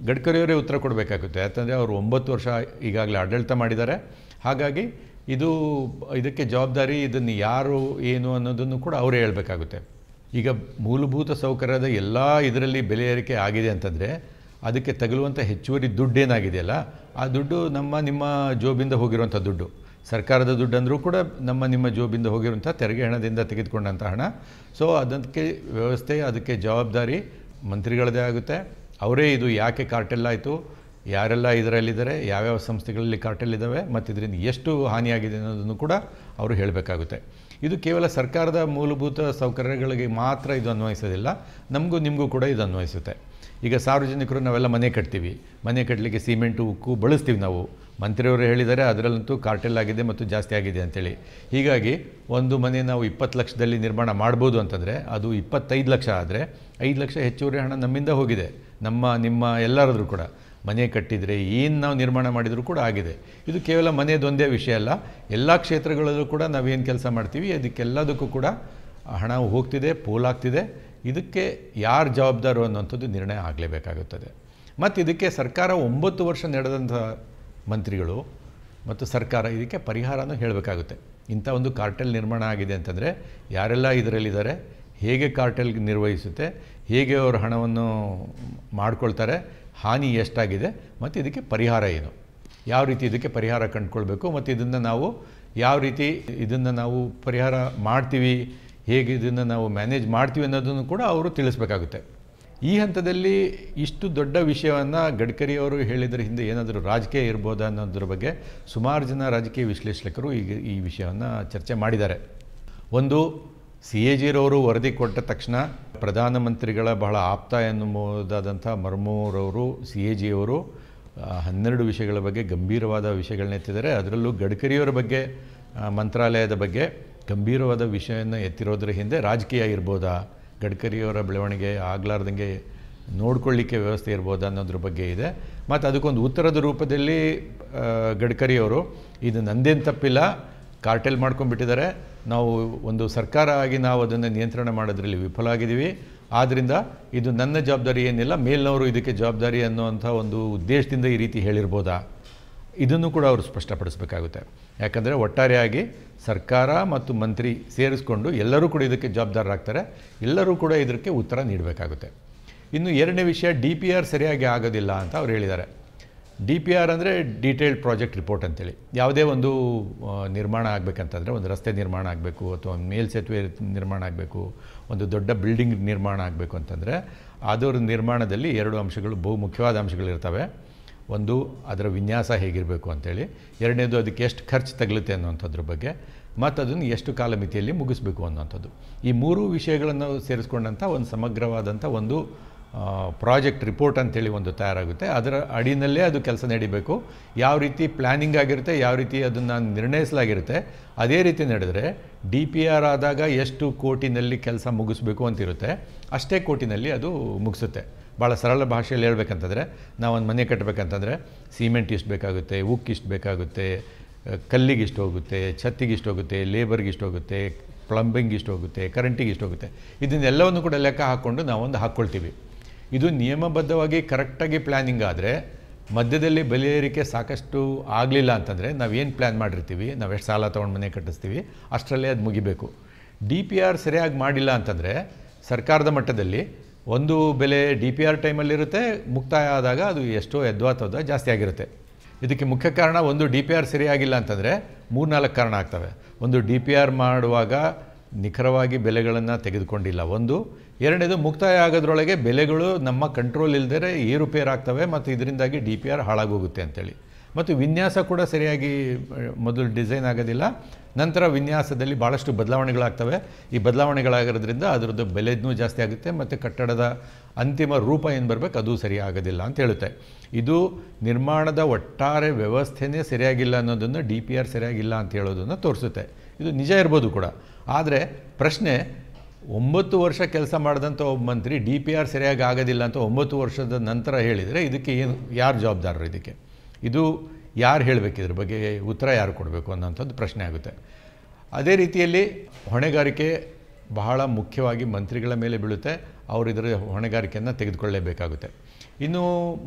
ಗಡ್ಕರಿಯವರೇ ಉತ್ತರ ಕೊಡಬೇಕಾಗುತ್ತೆ ಯಾಕಂದರೆ ಅವರು ಒಂಬತ್ತು ವರ್ಷ ಈಗಾಗಲೇ ಆಡಳಿತ ಮಾಡಿದ್ದಾರೆ ಹಾಗಾಗಿ ಇದು ಇದಕ್ಕೆ ಜವಾಬ್ದಾರಿ ಇದನ್ನು ಯಾರು ಏನು ಅನ್ನೋದನ್ನು ಕೂಡ ಅವರೇ ಹೇಳಬೇಕಾಗುತ್ತೆ ಈಗ ಮೂಲಭೂತ ಸೌಕರ್ಯದ ಎಲ್ಲ ಇದರಲ್ಲಿ ಬೆಲೆ ಏರಿಕೆ ಆಗಿದೆ ಅಂತಂದರೆ ಅದಕ್ಕೆ ತಗಲುವಂಥ ಹೆಚ್ಚುವರಿ ದುಡ್ಡೇನಾಗಿದೆಯಲ್ಲ ಆ ದುಡ್ಡು ನಮ್ಮ ನಿಮ್ಮ ಜೋಬಿಂದ ಹೋಗಿರುವಂಥ ದುಡ್ಡು ಸರ್ಕಾರದ ದುಡ್ಡು ಅಂದರೂ ಕೂಡ ನಮ್ಮ ನಿಮ್ಮ ಜೋಬಿಂದ ಹೋಗಿರುವಂಥ ತೆರಿಗೆ ಹಣದಿಂದ ತೆಗೆದುಕೊಂಡಂಥ ಹಣ ಸೊ ಅದಕ್ಕೆ ವ್ಯವಸ್ಥೆ ಅದಕ್ಕೆ ಜವಾಬ್ದಾರಿ ಮಂತ್ರಿಗಳದೇ ಆಗುತ್ತೆ ಅವರೇ ಇದು ಯಾಕೆ ಕಾರ್ಟೆಲ್ ಆಯಿತು ಯಾರೆಲ್ಲ ಇದರಲ್ಲಿದ್ದಾರೆ ಯಾವ್ಯಾವ ಸಂಸ್ಥೆಗಳಲ್ಲಿ ಕಾರ್ಟೆಲ್ ಇದ್ದಾವೆ ಮತ್ತು ಇದರಿಂದ ಎಷ್ಟು ಹಾನಿಯಾಗಿದೆ ಅನ್ನೋದನ್ನು ಕೂಡ ಅವರು ಹೇಳಬೇಕಾಗುತ್ತೆ ಇದು ಕೇವಲ ಸರ್ಕಾರದ ಮೂಲಭೂತ ಸೌಕರ್ಯಗಳಿಗೆ ಮಾತ್ರ ಇದು ಅನ್ವಯಿಸೋದಿಲ್ಲ ನಮಗೂ ನಿಮಗೂ ಕೂಡ ಇದು ಅನ್ವಯಿಸುತ್ತೆ ಈಗ ಸಾರ್ವಜನಿಕರು ನಾವೆಲ್ಲ ಮನೆ ಕಟ್ತೀವಿ ಮನೆ ಕಟ್ಟಲಿಕ್ಕೆ ಸಿಮೆಂಟು ಉಕ್ಕು ಬಳಸ್ತೀವಿ ನಾವು ಮಂತ್ರಿಯವರು ಹೇಳಿದರೆ ಅದರಲ್ಲಂತೂ ಕಾರ್ಟೆಲ್ ಆಗಿದೆ ಮತ್ತು ಜಾಸ್ತಿ ಆಗಿದೆ ಅಂಥೇಳಿ ಹೀಗಾಗಿ ಒಂದು ಮನೆ ನಾವು ಇಪ್ಪತ್ತು ಲಕ್ಷದಲ್ಲಿ ನಿರ್ಮಾಣ ಮಾಡ್ಬೋದು ಅಂತಂದರೆ ಅದು ಇಪ್ಪತ್ತೈದು ಲಕ್ಷ ಆದರೆ ಐದು ಲಕ್ಷ ಹೆಚ್ಚುವರಿ ಹಣ ನಮ್ಮಿಂದ ಹೋಗಿದೆ ನಮ್ಮ ನಿಮ್ಮ ಎಲ್ಲರದ್ರೂ ಕೂಡ ಮನೆ ಕಟ್ಟಿದರೆ ಏನು ನಾವು ನಿರ್ಮಾಣ ಮಾಡಿದರೂ ಕೂಡ ಆಗಿದೆ ಇದು ಕೇವಲ ಮನೆಯದೊಂದೇ ವಿಷಯ ಅಲ್ಲ ಎಲ್ಲ ಕ್ಷೇತ್ರಗಳಲ್ಲೂ ಕೂಡ ನಾವೇನು ಕೆಲಸ ಮಾಡ್ತೀವಿ ಅದಕ್ಕೆಲ್ಲದಕ್ಕೂ ಕೂಡ ಹಣ ಹೋಗ್ತಿದೆ ಪೋಲಾಗ್ತಿದೆ ಇದಕ್ಕೆ ಯಾರು ಜವಾಬ್ದಾರು ಅನ್ನುವಂಥದ್ದು ನಿರ್ಣಯ ಆಗಲೇಬೇಕಾಗುತ್ತದೆ ಮತ್ತು ಇದಕ್ಕೆ ಸರ್ಕಾರ ಒಂಬತ್ತು ವರ್ಷ ನಡೆದಂಥ ಮಂತ್ರಿಗಳು ಮತ್ತು ಸರ್ಕಾರ ಇದಕ್ಕೆ ಪರಿಹಾರನೂ ಹೇಳಬೇಕಾಗುತ್ತೆ ಇಂಥ ಒಂದು ಕಾರ್ಟೆಲ್ ನಿರ್ಮಾಣ ಆಗಿದೆ ಅಂತಂದರೆ ಯಾರೆಲ್ಲ ಇದರಲ್ಲಿದ್ದಾರೆ ಹೇಗೆ ಕಾರ್ಟೆಲ್ ನಿರ್ವಹಿಸುತ್ತೆ ಹೇಗೆ ಅವರು ಹಣವನ್ನು ಮಾಡಿಕೊಳ್ತಾರೆ ಹಾನಿ ಎಷ್ಟಾಗಿದೆ ಮತ್ತು ಇದಕ್ಕೆ ಪರಿಹಾರ ಏನು ಯಾವ ರೀತಿ ಇದಕ್ಕೆ ಪರಿಹಾರ ಕಂಡುಕೊಳ್ಬೇಕು ಮತ್ತು ಇದನ್ನು ನಾವು ಯಾವ ರೀತಿ ಇದನ್ನು ನಾವು ಪರಿಹಾರ ಮಾಡ್ತೀವಿ ಹೇಗೆ ಇದನ್ನು ನಾವು ಮ್ಯಾನೇಜ್ ಮಾಡ್ತೀವಿ ಅನ್ನೋದನ್ನು ಕೂಡ ಅವರು ತಿಳಿಸ್ಬೇಕಾಗುತ್ತೆ ಈ ಹಂತದಲ್ಲಿ ಇಷ್ಟು ದೊಡ್ಡ ವಿಷಯವನ್ನು ಗಡ್ಕರಿಯವರು ಹೇಳಿದ್ರ ಹಿಂದೆ ಏನಾದರೂ ರಾಜಕೀಯ ಇರ್ಬೋದಾ ಅನ್ನೋದ್ರ ಬಗ್ಗೆ ಸುಮಾರು ಜನ ರಾಜಕೀಯ ವಿಶ್ಲೇಷಕರು ಈಗ ಈ ವಿಷಯವನ್ನು ಚರ್ಚೆ ಮಾಡಿದ್ದಾರೆ ಒಂದು ಸಿ ಎ ಜಿರವರು ವರದಿ ಕೊಟ್ಟ ತಕ್ಷಣ ಪ್ರಧಾನಮಂತ್ರಿಗಳ ಬಹಳ ಆಪ್ತ ಎನ್ನುವುದಾದಂಥ ಮರ್ಮೂರವರು ಸಿ ಎ ಜಿಯವರು ಹನ್ನೆರಡು ವಿಷಯಗಳ ಬಗ್ಗೆ ಗಂಭೀರವಾದ ವಿಷಯಗಳನ್ನ ಎತ್ತಿದ್ದಾರೆ ಅದರಲ್ಲೂ ಗಡ್ಕರಿಯವರ ಬಗ್ಗೆ ಮಂತ್ರಾಲಯದ ಬಗ್ಗೆ ಗಂಭೀರವಾದ ವಿಷಯವನ್ನು ಎತ್ತಿರೋದ್ರ ಹಿಂದೆ ರಾಜಕೀಯ ಇರ್ಬೋದಾ ಗಡ್ಕರಿಯವರ ಬೆಳವಣಿಗೆ ಆಗಲಾರ್ದಂಗೆ ನೋಡ್ಕೊಳ್ಳಿಕ್ಕೆ ವ್ಯವಸ್ಥೆ ಇರ್ಬೋದಾ ಅನ್ನೋದ್ರ ಬಗ್ಗೆ ಇದೆ ಮತ್ತು ಅದಕ್ಕೊಂದು ಉತ್ತರದ ರೂಪದಲ್ಲಿ ಗಡ್ಕರಿಯವರು ಇದು ನಂದೇನು ತಪ್ಪಿಲ್ಲ ಕಾರ್ಟೆಲ್ ಮಾಡ್ಕೊಂಡ್ಬಿಟ್ಟಿದ್ದಾರೆ ನಾವು ಒಂದು ಸರ್ಕಾರ ಆಗಿ ನಾವು ಅದನ್ನು ನಿಯಂತ್ರಣ ಮಾಡೋದ್ರಲ್ಲಿ ವಿಫಲ ಆಗಿದ್ದೀವಿ ಆದ್ದರಿಂದ ಇದು ನನ್ನ ಜವಾಬ್ದಾರಿ ಏನಿಲ್ಲ ಮೇಲ್ನವರು ಇದಕ್ಕೆ ಜವಾಬ್ದಾರಿ ಅನ್ನೋವಂಥ ಒಂದು ಉದ್ದೇಶದಿಂದ ಈ ರೀತಿ ಹೇಳಿರ್ಬೋದಾ ಇದನ್ನು ಕೂಡ ಅವರು ಸ್ಪಷ್ಟಪಡಿಸಬೇಕಾಗುತ್ತೆ ಯಾಕಂದರೆ ಒಟ್ಟಾರೆಯಾಗಿ ಸರ್ಕಾರ ಮತ್ತು ಮಂತ್ರಿ ಸೇರಿಸ್ಕೊಂಡು ಎಲ್ಲರೂ ಕೂಡ ಇದಕ್ಕೆ ಜವಾಬ್ದಾರರಾಗ್ತಾರೆ ಎಲ್ಲರೂ ಕೂಡ ಇದಕ್ಕೆ ಉತ್ತರ ನೀಡಬೇಕಾಗುತ್ತೆ ಇನ್ನು ಎರಡನೇ ವಿಷಯ ಡಿ ಪಿ ಆರ್ ಸರಿಯಾಗಿ ಆಗೋದಿಲ್ಲ ಅಂತ ಅವ್ರು ಹೇಳಿದ್ದಾರೆ ಡಿ ಪಿ ಆರ್ ಅಂದರೆ ಡೀಟೇಲ್ಡ್ ಪ್ರಾಜೆಕ್ಟ್ ರಿಪೋರ್ಟ್ ಅಂತೇಳಿ ಯಾವುದೇ ಒಂದು ನಿರ್ಮಾಣ ಆಗಬೇಕಂತಂದರೆ ಒಂದು ರಸ್ತೆ ನಿರ್ಮಾಣ ಆಗಬೇಕು ಅಥವಾ ಮೇಲ್ಸೇತುವೆ ನಿರ್ಮಾಣ ಆಗಬೇಕು ಒಂದು ದೊಡ್ಡ ಬಿಲ್ಡಿಂಗ್ ನಿರ್ಮಾಣ ಆಗಬೇಕು ಅಂತಂದರೆ ಅದರ ನಿರ್ಮಾಣದಲ್ಲಿ ಎರಡು ಅಂಶಗಳು ಬಹುಮುಖ್ಯವಾದ ಅಂಶಗಳಿರ್ತವೆ ಒಂದು ಅದರ ವಿನ್ಯಾಸ ಹೇಗಿರಬೇಕು ಅಂಥೇಳಿ ಎರಡನೇದು ಅದಕ್ಕೆ ಎಷ್ಟು ಖರ್ಚು ತಗಲುತ್ತೆ ಅನ್ನೋಂಥದ್ರ ಬಗ್ಗೆ ಮತ್ತು ಅದನ್ನು ಎಷ್ಟು ಕಾಲಮಿತಿಯಲ್ಲಿ ಮುಗಿಸ್ಬೇಕು ಅನ್ನೋಂಥದ್ದು ಈ ಮೂರು ವಿಷಯಗಳನ್ನು ಸೇರಿಸ್ಕೊಂಡಂಥ ಒಂದು ಸಮಗ್ರವಾದಂಥ ಒಂದು ಪ್ರಾಜೆಕ್ಟ್ ರಿಪೋರ್ಟ್ ಅಂತೇಳಿ ಒಂದು ತಯಾರಾಗುತ್ತೆ ಅದರ ಅಡಿನಲ್ಲೇ ಅದು ಕೆಲಸ ನಡೀಬೇಕು ಯಾವ ರೀತಿ ಪ್ಲ್ಯಾನಿಂಗ್ ಆಗಿರುತ್ತೆ ಯಾವ ರೀತಿ ಅದನ್ನು ನಿರ್ಣಯಿಸಲಾಗಿರುತ್ತೆ ಅದೇ ರೀತಿ ನಡೆದರೆ ಡಿ ಪಿ ಆರ್ ಆದಾಗ ಎಷ್ಟು ಕೋಟಿನಲ್ಲಿ ಕೆಲಸ ಮುಗಿಸ್ಬೇಕು ಅಂತಿರುತ್ತೆ ಅಷ್ಟೇ ಕೋಟಿನಲ್ಲಿ ಅದು ಮುಗಿಸುತ್ತೆ ಭಾಳ ಸರಳ ಭಾಷೆಯಲ್ಲಿ ಹೇಳ್ಬೇಕಂತಂದರೆ ನಾವೊಂದು ಮನೆ ಕಟ್ಟಬೇಕಂತಂದರೆ ಸಿಮೆಂಟ್ ಇಷ್ಟು ಬೇಕಾಗುತ್ತೆ ಉಕ್ಕು ಇಷ್ಟು ಬೇಕಾಗುತ್ತೆ ಕಲ್ಲಿಗೆ ಇಷ್ಟು ಹೋಗುತ್ತೆ ಛತ್ತಿಗೆ ಇಷ್ಟು ಹೋಗುತ್ತೆ ಲೇಬರ್ಗೆ ಇಷ್ಟು ಹೋಗುತ್ತೆ ಪ್ಲಂಬಿಂಗ್ ಇಷ್ಟು ಹೋಗುತ್ತೆ ಕರೆಂಟಿಗೆ ಇಷ್ಟು ಹೋಗುತ್ತೆ ಇದನ್ನೆಲ್ಲವನ್ನು ಕೂಡ ಲೆಕ್ಕ ಹಾಕ್ಕೊಂಡು ನಾವೊಂದು ಹಾಕ್ಕೊಳ್ತೀವಿ ಇದು ನಿಯಮಬದ್ಧವಾಗಿ ಕರೆಕ್ಟಾಗಿ ಪ್ಲ್ಯಾನಿಂಗ್ ಆದರೆ ಮಧ್ಯದಲ್ಲಿ ಬೆಲೆ ಏರಿಕೆ ಸಾಕಷ್ಟು ಆಗಲಿಲ್ಲ ಅಂತಂದರೆ ನಾವೇನು ಪ್ಲ್ಯಾನ್ ಮಾಡಿರ್ತೀವಿ ನಾವೆಷ್ಟು ಸಾಲ ತೊಗೊಂಡು ಮನೆ ಕಟ್ಟಿಸ್ತೀವಿ ಅಷ್ಟರಲ್ಲೇ ಅದು ಮುಗಿಬೇಕು ಡಿ ಪಿ ಆರ್ ಸರಿಯಾಗಿ ಮಾಡಿಲ್ಲ ಅಂತಂದರೆ ಸರ್ಕಾರದ ಮಟ್ಟದಲ್ಲಿ ಒಂದು ಬೆಲೆ ಡಿ ಪಿ ಆರ್ ಟೈಮಲ್ಲಿರುತ್ತೆ ಮುಕ್ತಾಯ ಆದಾಗ ಅದು ಎಷ್ಟೋ ಯದ್ವಾತದ ಜಾಸ್ತಿ ಆಗಿರುತ್ತೆ ಇದಕ್ಕೆ ಮುಖ್ಯ ಕಾರಣ ಒಂದು ಡಿ ಪಿ ಆರ್ ಸರಿಯಾಗಿಲ್ಲ ಅಂತಂದರೆ ನಾಲ್ಕು ಕಾರಣ ಆಗ್ತವೆ ಒಂದು ಡಿ ಪಿ ಆರ್ ಮಾಡುವಾಗ ನಿಖರವಾಗಿ ಬೆಲೆಗಳನ್ನು ತೆಗೆದುಕೊಂಡಿಲ್ಲ ಒಂದು ಎರಡನೇದು ಮುಕ್ತಾಯ ಆಗೋದ್ರೊಳಗೆ ಬೆಲೆಗಳು ನಮ್ಮ ಕಂಟ್ರೋಲ್ ಇಲ್ಲದೇ ಏರುಪೇರಾಗ್ತವೆ ಮತ್ತು ಇದರಿಂದಾಗಿ ಡಿ ಪಿ ಆರ್ ಹಾಳಾಗೋಗುತ್ತೆ ಅಂತೇಳಿ ಮತ್ತು ವಿನ್ಯಾಸ ಕೂಡ ಸರಿಯಾಗಿ ಮೊದಲು ಡಿಸೈನ್ ಆಗೋದಿಲ್ಲ ನಂತರ ವಿನ್ಯಾಸದಲ್ಲಿ ಭಾಳಷ್ಟು ಬದಲಾವಣೆಗಳಾಗ್ತವೆ ಈ ಬದಲಾವಣೆಗಳಾಗಿರೋದ್ರಿಂದ ಅದರದ್ದು ಬೆಲೆದೂ ಜಾಸ್ತಿ ಆಗುತ್ತೆ ಮತ್ತು ಕಟ್ಟಡದ ಅಂತಿಮ ರೂಪ ಏನು ಬರಬೇಕು ಅದು ಸರಿಯಾಗೋದಿಲ್ಲ ಅಂತ ಹೇಳುತ್ತೆ ಇದು ನಿರ್ಮಾಣದ ಒಟ್ಟಾರೆ ವ್ಯವಸ್ಥೆನೇ ಸರಿಯಾಗಿಲ್ಲ ಅನ್ನೋದನ್ನು ಡಿ ಪಿ ಆರ್ ಸರಿಯಾಗಿಲ್ಲ ಅಂತ ಹೇಳೋದನ್ನು ತೋರಿಸುತ್ತೆ ಇದು ನಿಜ ಇರ್ಬೋದು ಕೂಡ ಆದರೆ ಪ್ರಶ್ನೆ ಒಂಬತ್ತು ವರ್ಷ ಕೆಲಸ ಮಾಡಿದಂಥ ಒಬ್ಬ ಮಂತ್ರಿ ಡಿ ಪಿ ಆರ್ ಸರಿಯಾಗಿ ಆಗೋದಿಲ್ಲ ಅಂತ ಒಂಬತ್ತು ವರ್ಷದ ನಂತರ ಹೇಳಿದರೆ ಇದಕ್ಕೆ ಏನು ಯಾರು ಜವಾಬ್ದಾರರು ಇದಕ್ಕೆ ಇದು ಯಾರು ಹೇಳಬೇಕು ಇದ್ರ ಬಗ್ಗೆ ಉತ್ತರ ಯಾರು ಕೊಡಬೇಕು ಅನ್ನೋಂಥದ್ದು ಪ್ರಶ್ನೆ ಆಗುತ್ತೆ ಅದೇ ರೀತಿಯಲ್ಲಿ ಹೊಣೆಗಾರಿಕೆ ಬಹಳ ಮುಖ್ಯವಾಗಿ ಮಂತ್ರಿಗಳ ಮೇಲೆ ಬೀಳುತ್ತೆ ಅವರು ಇದರ ಹೊಣೆಗಾರಿಕೆಯನ್ನು ತೆಗೆದುಕೊಳ್ಳಲೇಬೇಕಾಗುತ್ತೆ ಇನ್ನು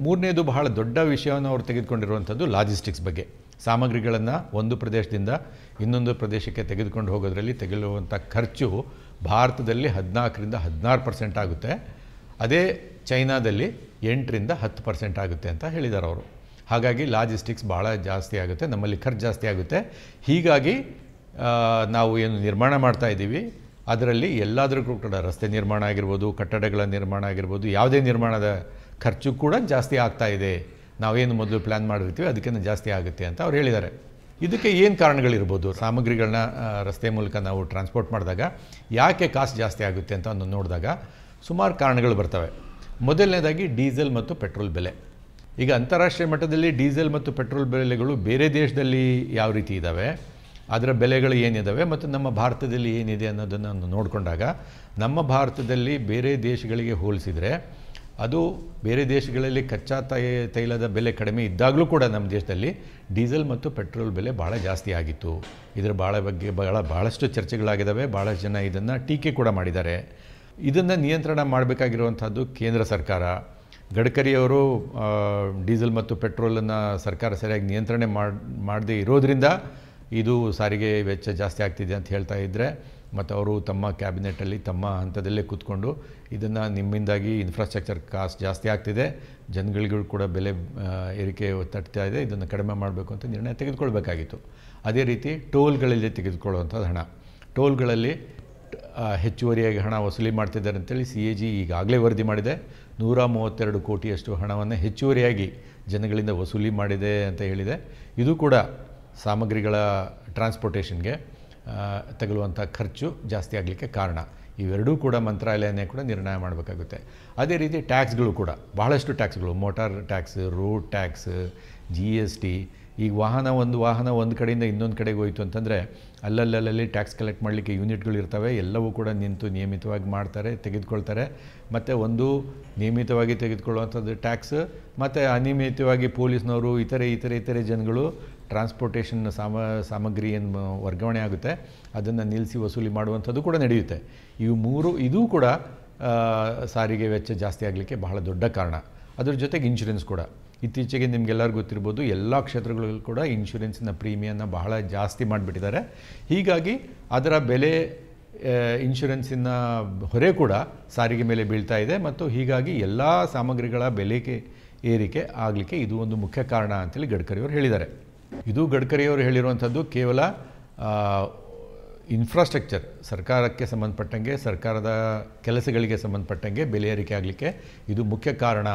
ಮೂರನೇದು ಬಹಳ ದೊಡ್ಡ ವಿಷಯವನ್ನು ಅವರು ತೆಗೆದುಕೊಂಡಿರುವಂಥದ್ದು ಲಾಜಿಸ್ಟಿಕ್ಸ್ ಬಗ್ಗೆ ಸಾಮಗ್ರಿಗಳನ್ನು ಒಂದು ಪ್ರದೇಶದಿಂದ ಇನ್ನೊಂದು ಪ್ರದೇಶಕ್ಕೆ ತೆಗೆದುಕೊಂಡು ಹೋಗೋದ್ರಲ್ಲಿ ತೆಗೆಲುವಂಥ ಖರ್ಚು ಭಾರತದಲ್ಲಿ ಹದಿನಾಲ್ಕರಿಂದ ಹದಿನಾರು ಪರ್ಸೆಂಟ್ ಆಗುತ್ತೆ ಅದೇ ಚೈನಾದಲ್ಲಿ ಎಂಟರಿಂದ ಹತ್ತು ಪರ್ಸೆಂಟ್ ಆಗುತ್ತೆ ಅಂತ ಹೇಳಿದ್ದಾರೆ ಅವರು ಹಾಗಾಗಿ ಲಾಜಿಸ್ಟಿಕ್ಸ್ ಬಹಳ ಜಾಸ್ತಿ ಆಗುತ್ತೆ ನಮ್ಮಲ್ಲಿ ಖರ್ಚು ಜಾಸ್ತಿ ಆಗುತ್ತೆ ಹೀಗಾಗಿ ನಾವು ಏನು ನಿರ್ಮಾಣ ಮಾಡ್ತಾ ಇದ್ದೀವಿ ಅದರಲ್ಲಿ ಎಲ್ಲಾದ್ರೂ ಕೂಡ ರಸ್ತೆ ನಿರ್ಮಾಣ ಆಗಿರ್ಬೋದು ಕಟ್ಟಡಗಳ ನಿರ್ಮಾಣ ಆಗಿರ್ಬೋದು ಯಾವುದೇ ನಿರ್ಮಾಣದ ಖರ್ಚು ಕೂಡ ಜಾಸ್ತಿ ಆಗ್ತಾ ಇದೆ ನಾವೇನು ಮೊದಲು ಪ್ಲ್ಯಾನ್ ಮಾಡಿರ್ತೀವಿ ಅದಕ್ಕಿಂತ ಜಾಸ್ತಿ ಆಗುತ್ತೆ ಅಂತ ಅವ್ರು ಹೇಳಿದ್ದಾರೆ ಇದಕ್ಕೆ ಏನು ಕಾರಣಗಳಿರ್ಬೋದು ಸಾಮಗ್ರಿಗಳನ್ನ ರಸ್ತೆ ಮೂಲಕ ನಾವು ಟ್ರಾನ್ಸ್ಪೋರ್ಟ್ ಮಾಡಿದಾಗ ಯಾಕೆ ಕಾಸ್ಟ್ ಜಾಸ್ತಿ ಆಗುತ್ತೆ ಅಂತ ನೋಡಿದಾಗ ಸುಮಾರು ಕಾರಣಗಳು ಬರ್ತವೆ ಮೊದಲನೇದಾಗಿ ಡೀಸೆಲ್ ಮತ್ತು ಪೆಟ್ರೋಲ್ ಬೆಲೆ ಈಗ ಅಂತಾರಾಷ್ಟ್ರೀಯ ಮಟ್ಟದಲ್ಲಿ ಡೀಸೆಲ್ ಮತ್ತು ಪೆಟ್ರೋಲ್ ಬೆಲೆಗಳು ಬೇರೆ ದೇಶದಲ್ಲಿ ಯಾವ ರೀತಿ ಇದ್ದಾವೆ ಅದರ ಬೆಲೆಗಳು ಏನಿದ್ದಾವೆ ಮತ್ತು ನಮ್ಮ ಭಾರತದಲ್ಲಿ ಏನಿದೆ ಅನ್ನೋದನ್ನು ನೋಡಿಕೊಂಡಾಗ ನಮ್ಮ ಭಾರತದಲ್ಲಿ ಬೇರೆ ದೇಶಗಳಿಗೆ ಹೋಲಿಸಿದರೆ ಅದು ಬೇರೆ ದೇಶಗಳಲ್ಲಿ ಕಚ್ಚಾ ತೈ ತೈಲದ ಬೆಲೆ ಕಡಿಮೆ ಇದ್ದಾಗಲೂ ಕೂಡ ನಮ್ಮ ದೇಶದಲ್ಲಿ ಡೀಸೆಲ್ ಮತ್ತು ಪೆಟ್ರೋಲ್ ಬೆಲೆ ಭಾಳ ಜಾಸ್ತಿ ಆಗಿತ್ತು ಇದರ ಭಾಳ ಬಗ್ಗೆ ಭಾಳ ಭಾಳಷ್ಟು ಚರ್ಚೆಗಳಾಗಿದ್ದಾವೆ ಭಾಳಷ್ಟು ಜನ ಇದನ್ನು ಟೀಕೆ ಕೂಡ ಮಾಡಿದ್ದಾರೆ ಇದನ್ನು ನಿಯಂತ್ರಣ ಮಾಡಬೇಕಾಗಿರುವಂಥದ್ದು ಕೇಂದ್ರ ಸರ್ಕಾರ ಗಡ್ಕರಿಯವರು ಡೀಸೆಲ್ ಮತ್ತು ಪೆಟ್ರೋಲನ್ನು ಸರ್ಕಾರ ಸರಿಯಾಗಿ ನಿಯಂತ್ರಣೆ ಮಾಡಿ ಮಾಡದೇ ಇರೋದರಿಂದ ಇದು ಸಾರಿಗೆ ವೆಚ್ಚ ಜಾಸ್ತಿ ಆಗ್ತಿದೆ ಅಂತ ಹೇಳ್ತಾ ಇದ್ದರೆ ಮತ್ತು ಅವರು ತಮ್ಮ ಕ್ಯಾಬಿನೆಟಲ್ಲಿ ತಮ್ಮ ಹಂತದಲ್ಲೇ ಕೂತ್ಕೊಂಡು ಇದನ್ನು ನಿಮ್ಮಿಂದಾಗಿ ಇನ್ಫ್ರಾಸ್ಟ್ರಕ್ಚರ್ ಕಾಸ್ಟ್ ಜಾಸ್ತಿ ಆಗ್ತಿದೆ ಜನಗಳಿಗೂ ಕೂಡ ಬೆಲೆ ಏರಿಕೆ ತಟ್ತಾ ಇದೆ ಇದನ್ನು ಕಡಿಮೆ ಮಾಡಬೇಕು ಅಂತ ನಿರ್ಣಯ ತೆಗೆದುಕೊಳ್ಬೇಕಾಗಿತ್ತು ಅದೇ ರೀತಿ ಟೋಲ್ಗಳಲ್ಲಿ ತೆಗೆದುಕೊಳ್ಳುವಂಥದ್ದು ಹಣ ಟೋಲ್ಗಳಲ್ಲಿ ಹೆಚ್ಚುವರಿಯಾಗಿ ಹಣ ವಸೂಲಿ ಮಾಡ್ತಿದ್ದಾರೆ ಅಂತೇಳಿ ಸಿ ಎ ಜಿ ಈಗಾಗಲೇ ವರದಿ ಮಾಡಿದೆ ನೂರ ಮೂವತ್ತೆರಡು ಕೋಟಿಯಷ್ಟು ಹಣವನ್ನು ಹೆಚ್ಚುವರಿಯಾಗಿ ಜನಗಳಿಂದ ವಸೂಲಿ ಮಾಡಿದೆ ಅಂತ ಹೇಳಿದೆ ಇದು ಕೂಡ ಸಾಮಗ್ರಿಗಳ ಟ್ರಾನ್ಸ್ಪೋರ್ಟೇಷನ್ಗೆ ತಗಲುವಂಥ ಖರ್ಚು ಜಾಸ್ತಿ ಆಗಲಿಕ್ಕೆ ಕಾರಣ ಇವೆರಡೂ ಕೂಡ ಮಂತ್ರಾಲಯನೇ ಕೂಡ ನಿರ್ಣಯ ಮಾಡಬೇಕಾಗುತ್ತೆ ಅದೇ ರೀತಿ ಟ್ಯಾಕ್ಸ್ಗಳು ಕೂಡ ಬಹಳಷ್ಟು ಟ್ಯಾಕ್ಸ್ಗಳು motor tax road tax G S T ಈಗ ವಾಹನ ಒಂದು ವಾಹನ ಒಂದು ಕಡೆಯಿಂದ ಇನ್ನೊಂದು ಕಡೆಗೆ ಹೋಯಿತು ಅಂತಂದರೆ ಅಲ್ಲಲ್ಲಲ್ಲಿ ಟ್ಯಾಕ್ಸ್ ಕಲೆಕ್ಟ್ ಮಾಡಲಿಕ್ಕೆ ಯೂನಿಟ್ಗಳು ಇರ್ತವೆ ಎಲ್ಲವೂ ಕೂಡ ನಿಂತು ನಿಯಮಿತವಾಗಿ ಮಾಡ್ತಾರೆ ತೆಗೆದುಕೊಳ್ತಾರೆ ಮತ್ತು ಒಂದು ನಿಯಮಿತವಾಗಿ ತೆಗೆದುಕೊಳ್ಳುವಂಥದ್ದು ಟ್ಯಾಕ್ಸ್ ಮತ್ತು ಅನಿಯಮಿತವಾಗಿ ಪೊಲೀಸ್ನವರು ಇತರೆ ಇತರೆ ಇತರೆ ಜನಗಳು ಟ್ರಾನ್ಸ್ಪೋರ್ಟೇಷನ್ ಸಾಮ ಸಾಮಗ್ರಿ ಏನು ವರ್ಗಾವಣೆ ಆಗುತ್ತೆ ಅದನ್ನು ನಿಲ್ಲಿಸಿ ವಸೂಲಿ ಮಾಡುವಂಥದ್ದು ಕೂಡ ನಡೆಯುತ್ತೆ ಇವು ಮೂರು ಇದೂ ಕೂಡ ಸಾರಿಗೆ ವೆಚ್ಚ ಜಾಸ್ತಿ ಆಗಲಿಕ್ಕೆ ಬಹಳ ದೊಡ್ಡ ಕಾರಣ ಅದ್ರ ಜೊತೆಗೆ ಇನ್ಶೂರೆನ್ಸ್ ಕೂಡ ಇತ್ತೀಚೆಗೆ ನಿಮಗೆಲ್ಲರಿಗೂ ಗೊತ್ತಿರ್ಬೋದು ಎಲ್ಲ ಕ್ಷೇತ್ರಗಳಲ್ಲೂ ಕೂಡ ಇನ್ಶೂರೆನ್ಸಿನ ಪ್ರೀಮಿಯನ್ನ ಬಹಳ ಜಾಸ್ತಿ ಮಾಡಿಬಿಟ್ಟಿದ್ದಾರೆ ಹೀಗಾಗಿ ಅದರ ಬೆಲೆ ಇನ್ಶೂರೆನ್ಸಿನ ಹೊರೆ ಕೂಡ ಸಾರಿಗೆ ಮೇಲೆ ಬೀಳ್ತಾ ಇದೆ ಮತ್ತು ಹೀಗಾಗಿ ಎಲ್ಲ ಸಾಮಗ್ರಿಗಳ ಬೆಲೆಗೆ ಏರಿಕೆ ಆಗಲಿಕ್ಕೆ ಇದು ಒಂದು ಮುಖ್ಯ ಕಾರಣ ಅಂತೇಳಿ ಗಡ್ಕರಿಯವರು ಹೇಳಿದ್ದಾರೆ ಇದು ಗಡ್ಕರಿಯವರು ಹೇಳಿರುವಂಥದ್ದು ಕೇವಲ ಇನ್ಫ್ರಾಸ್ಟ್ರಕ್ಚರ್ ಸರ್ಕಾರಕ್ಕೆ ಸಂಬಂಧಪಟ್ಟಂಗೆ ಸರ್ಕಾರದ ಕೆಲಸಗಳಿಗೆ ಸಂಬಂಧಪಟ್ಟಂಗೆ ಬೆಲೆ ಏರಿಕೆ ಆಗಲಿಕ್ಕೆ ಇದು ಮುಖ್ಯ ಕಾರಣ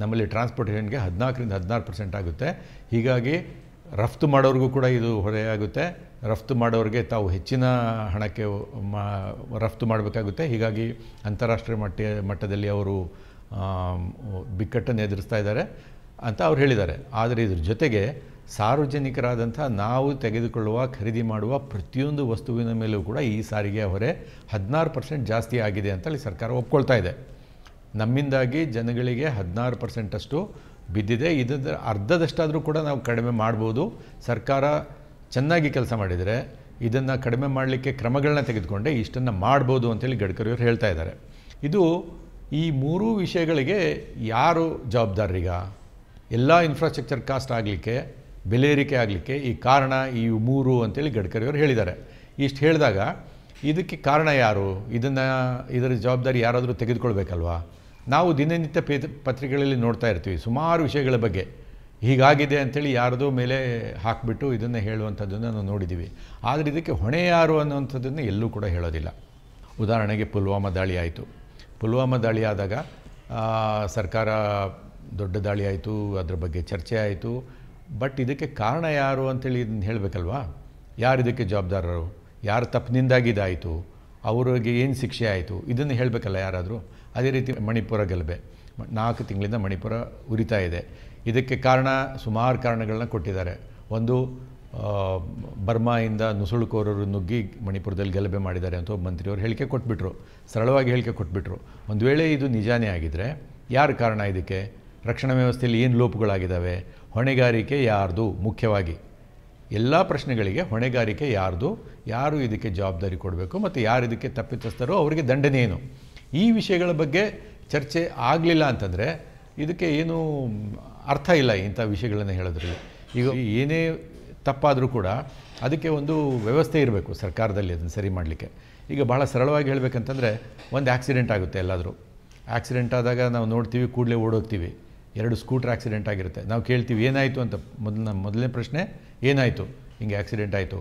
ನಮ್ಮಲ್ಲಿ ಟ್ರಾನ್ಸ್ಪೋರ್ಟೇಷನ್ಗೆ ಹದಿನಾಲ್ಕರಿಂದ ಹದಿನಾರು ಪರ್ಸೆಂಟ್ ಆಗುತ್ತೆ ಹೀಗಾಗಿ ರಫ್ತು ಮಾಡೋರಿಗೂ ಕೂಡ ಇದು ಹೊರೆಯಾಗುತ್ತೆ ರಫ್ತು ಮಾಡೋರಿಗೆ ತಾವು ಹೆಚ್ಚಿನ ಹಣಕ್ಕೆ ರಫ್ತು ಮಾಡಬೇಕಾಗುತ್ತೆ ಹೀಗಾಗಿ ಅಂತಾರಾಷ್ಟ್ರೀಯ ಮಟ್ಟ ಮಟ್ಟದಲ್ಲಿ ಅವರು ಬಿಕ್ಕಟ್ಟನ್ನು ಎದುರಿಸ್ತಾ ಇದ್ದಾರೆ ಅಂತ ಅವ್ರು ಹೇಳಿದ್ದಾರೆ ಆದರೆ ಇದ್ರ ಜೊತೆಗೆ ಸಾರ್ವಜನಿಕರಾದಂಥ ನಾವು ತೆಗೆದುಕೊಳ್ಳುವ ಖರೀದಿ ಮಾಡುವ ಪ್ರತಿಯೊಂದು ವಸ್ತುವಿನ ಮೇಲೂ ಕೂಡ ಈ ಸಾರಿಗೆ ಹೊರೆ ಹದಿನಾರು ಪರ್ಸೆಂಟ್ ಜಾಸ್ತಿ ಆಗಿದೆ ಅಂತೇಳಿ ಸರ್ಕಾರ ಒಪ್ಕೊಳ್ತಾ ಇದೆ ನಮ್ಮಿಂದಾಗಿ ಜನಗಳಿಗೆ ಹದಿನಾರು ಪರ್ಸೆಂಟಷ್ಟು ಬಿದ್ದಿದೆ ಇದರ ಅರ್ಧದಷ್ಟಾದರೂ ಕೂಡ ನಾವು ಕಡಿಮೆ ಮಾಡ್ಬೋದು ಸರ್ಕಾರ ಚೆನ್ನಾಗಿ ಕೆಲಸ ಮಾಡಿದರೆ ಇದನ್ನು ಕಡಿಮೆ ಮಾಡಲಿಕ್ಕೆ ಕ್ರಮಗಳನ್ನ ತೆಗೆದುಕೊಂಡೆ ಇಷ್ಟನ್ನು ಮಾಡ್ಬೋದು ಅಂತೇಳಿ ಗಡ್ಕರಿಯವ್ರು ಹೇಳ್ತಾ ಇದ್ದಾರೆ ಇದು ಈ ಮೂರು ವಿಷಯಗಳಿಗೆ ಯಾರು ಜವಾಬ್ದಾರೀಗ ಎಲ್ಲ ಇನ್ಫ್ರಾಸ್ಟ್ರಕ್ಚರ್ ಕಾಸ್ಟ್ ಆಗಲಿಕ್ಕೆ ಬೆಲೆ ಏರಿಕೆ ಆಗಲಿಕ್ಕೆ ಈ ಕಾರಣ ಈ ಮೂರು ಅಂತೇಳಿ ಗಡ್ಕರಿಯವ್ರು ಹೇಳಿದ್ದಾರೆ ಇಷ್ಟು ಹೇಳಿದಾಗ ಇದಕ್ಕೆ ಕಾರಣ ಯಾರು ಇದನ್ನು ಇದರ ಜವಾಬ್ದಾರಿ ಯಾರಾದರೂ ತೆಗೆದುಕೊಳ್ಬೇಕಲ್ವಾ ನಾವು ದಿನನಿತ್ಯ ಪೇದ ಪತ್ರಿಕೆಗಳಲ್ಲಿ ನೋಡ್ತಾ ಇರ್ತೀವಿ ಸುಮಾರು ವಿಷಯಗಳ ಬಗ್ಗೆ ಹೀಗಾಗಿದೆ ಅಂಥೇಳಿ ಯಾರದೋ ಮೇಲೆ ಹಾಕಿಬಿಟ್ಟು ಇದನ್ನು ಹೇಳುವಂಥದ್ದನ್ನು ನಾವು ನೋಡಿದ್ದೀವಿ ಆದರೆ ಇದಕ್ಕೆ ಹೊಣೆ ಯಾರು ಅನ್ನೋಂಥದ್ದನ್ನು ಎಲ್ಲೂ ಕೂಡ ಹೇಳೋದಿಲ್ಲ ಉದಾಹರಣೆಗೆ ಪುಲ್ವಾಮಾ ದಾಳಿ ಆಯಿತು ಪುಲ್ವಾಮಾ ದಾಳಿ ಆದಾಗ ಸರ್ಕಾರ ದೊಡ್ಡ ದಾಳಿ ಆಯಿತು ಅದರ ಬಗ್ಗೆ ಚರ್ಚೆ ಆಯಿತು ಬಟ್ ಇದಕ್ಕೆ ಕಾರಣ ಯಾರು ಅಂತೇಳಿ ಇದನ್ನು ಹೇಳಬೇಕಲ್ವಾ ಯಾರು ಇದಕ್ಕೆ ಜವಾಬ್ದಾರರು ಯಾರು ಇದಾಯಿತು ಅವರಿಗೆ ಏನು ಶಿಕ್ಷೆ ಆಯಿತು ಇದನ್ನು ಹೇಳಬೇಕಲ್ಲ ಯಾರಾದರೂ ಅದೇ ರೀತಿ ಮಣಿಪುರ ಗಲಭೆ ನಾಲ್ಕು ತಿಂಗಳಿಂದ ಮಣಿಪುರ ಉರಿತಾ ಇದೆ ಇದಕ್ಕೆ ಕಾರಣ ಸುಮಾರು ಕಾರಣಗಳನ್ನ ಕೊಟ್ಟಿದ್ದಾರೆ ಒಂದು ಬರ್ಮಾಯಿಂದ ನುಸುಳುಕೋರರು ನುಗ್ಗಿ ಮಣಿಪುರದಲ್ಲಿ ಗಲಭೆ ಮಾಡಿದ್ದಾರೆ ಅಂತ ಒಬ್ಬ ಮಂತ್ರಿಯವರು ಹೇಳಿಕೆ ಕೊಟ್ಬಿಟ್ರು ಸರಳವಾಗಿ ಹೇಳಿಕೆ ಕೊಟ್ಬಿಟ್ರು ಒಂದು ವೇಳೆ ಇದು ನಿಜಾನೇ ಆಗಿದ್ದರೆ ಯಾರು ಕಾರಣ ಇದಕ್ಕೆ ರಕ್ಷಣಾ ವ್ಯವಸ್ಥೆಯಲ್ಲಿ ಏನು ಲೋಪುಗಳಾಗಿದ್ದಾವೆ ಹೊಣೆಗಾರಿಕೆ ಯಾರ್ದು ಮುಖ್ಯವಾಗಿ ಎಲ್ಲ ಪ್ರಶ್ನೆಗಳಿಗೆ ಹೊಣೆಗಾರಿಕೆ ಯಾರ್ದು ಯಾರು ಇದಕ್ಕೆ ಜವಾಬ್ದಾರಿ ಕೊಡಬೇಕು ಮತ್ತು ಯಾರು ಇದಕ್ಕೆ ತಪ್ಪಿತಸ್ಥರೋ ಅವರಿಗೆ ದಂಡನೆ ಏನು ಈ ವಿಷಯಗಳ ಬಗ್ಗೆ ಚರ್ಚೆ ಆಗಲಿಲ್ಲ ಅಂತಂದರೆ ಇದಕ್ಕೆ ಏನೂ ಅರ್ಥ ಇಲ್ಲ ಇಂಥ ವಿಷಯಗಳನ್ನು ಹೇಳೋದ್ರಲ್ಲಿ ಈಗ ಏನೇ ತಪ್ಪಾದರೂ ಕೂಡ ಅದಕ್ಕೆ ಒಂದು ವ್ಯವಸ್ಥೆ ಇರಬೇಕು ಸರ್ಕಾರದಲ್ಲಿ ಅದನ್ನು ಸರಿ ಮಾಡಲಿಕ್ಕೆ ಈಗ ಭಾಳ ಸರಳವಾಗಿ ಹೇಳಬೇಕಂತಂದರೆ ಒಂದು ಆಕ್ಸಿಡೆಂಟ್ ಆಗುತ್ತೆ ಎಲ್ಲಾದರೂ ಆಕ್ಸಿಡೆಂಟ್ ಆದಾಗ ನಾವು ನೋಡ್ತೀವಿ ಕೂಡಲೇ ಓಡೋಗ್ತೀವಿ ಎರಡು ಸ್ಕೂಟ್ರ್ ಆಕ್ಸಿಡೆಂಟ್ ಆಗಿರುತ್ತೆ ನಾವು ಕೇಳ್ತೀವಿ ಏನಾಯಿತು ಅಂತ ಮೊದಲ ಮೊದಲನೇ ಪ್ರಶ್ನೆ ಏನಾಯಿತು ಹಿಂಗೆ ಆಕ್ಸಿಡೆಂಟ್ ಆಯಿತು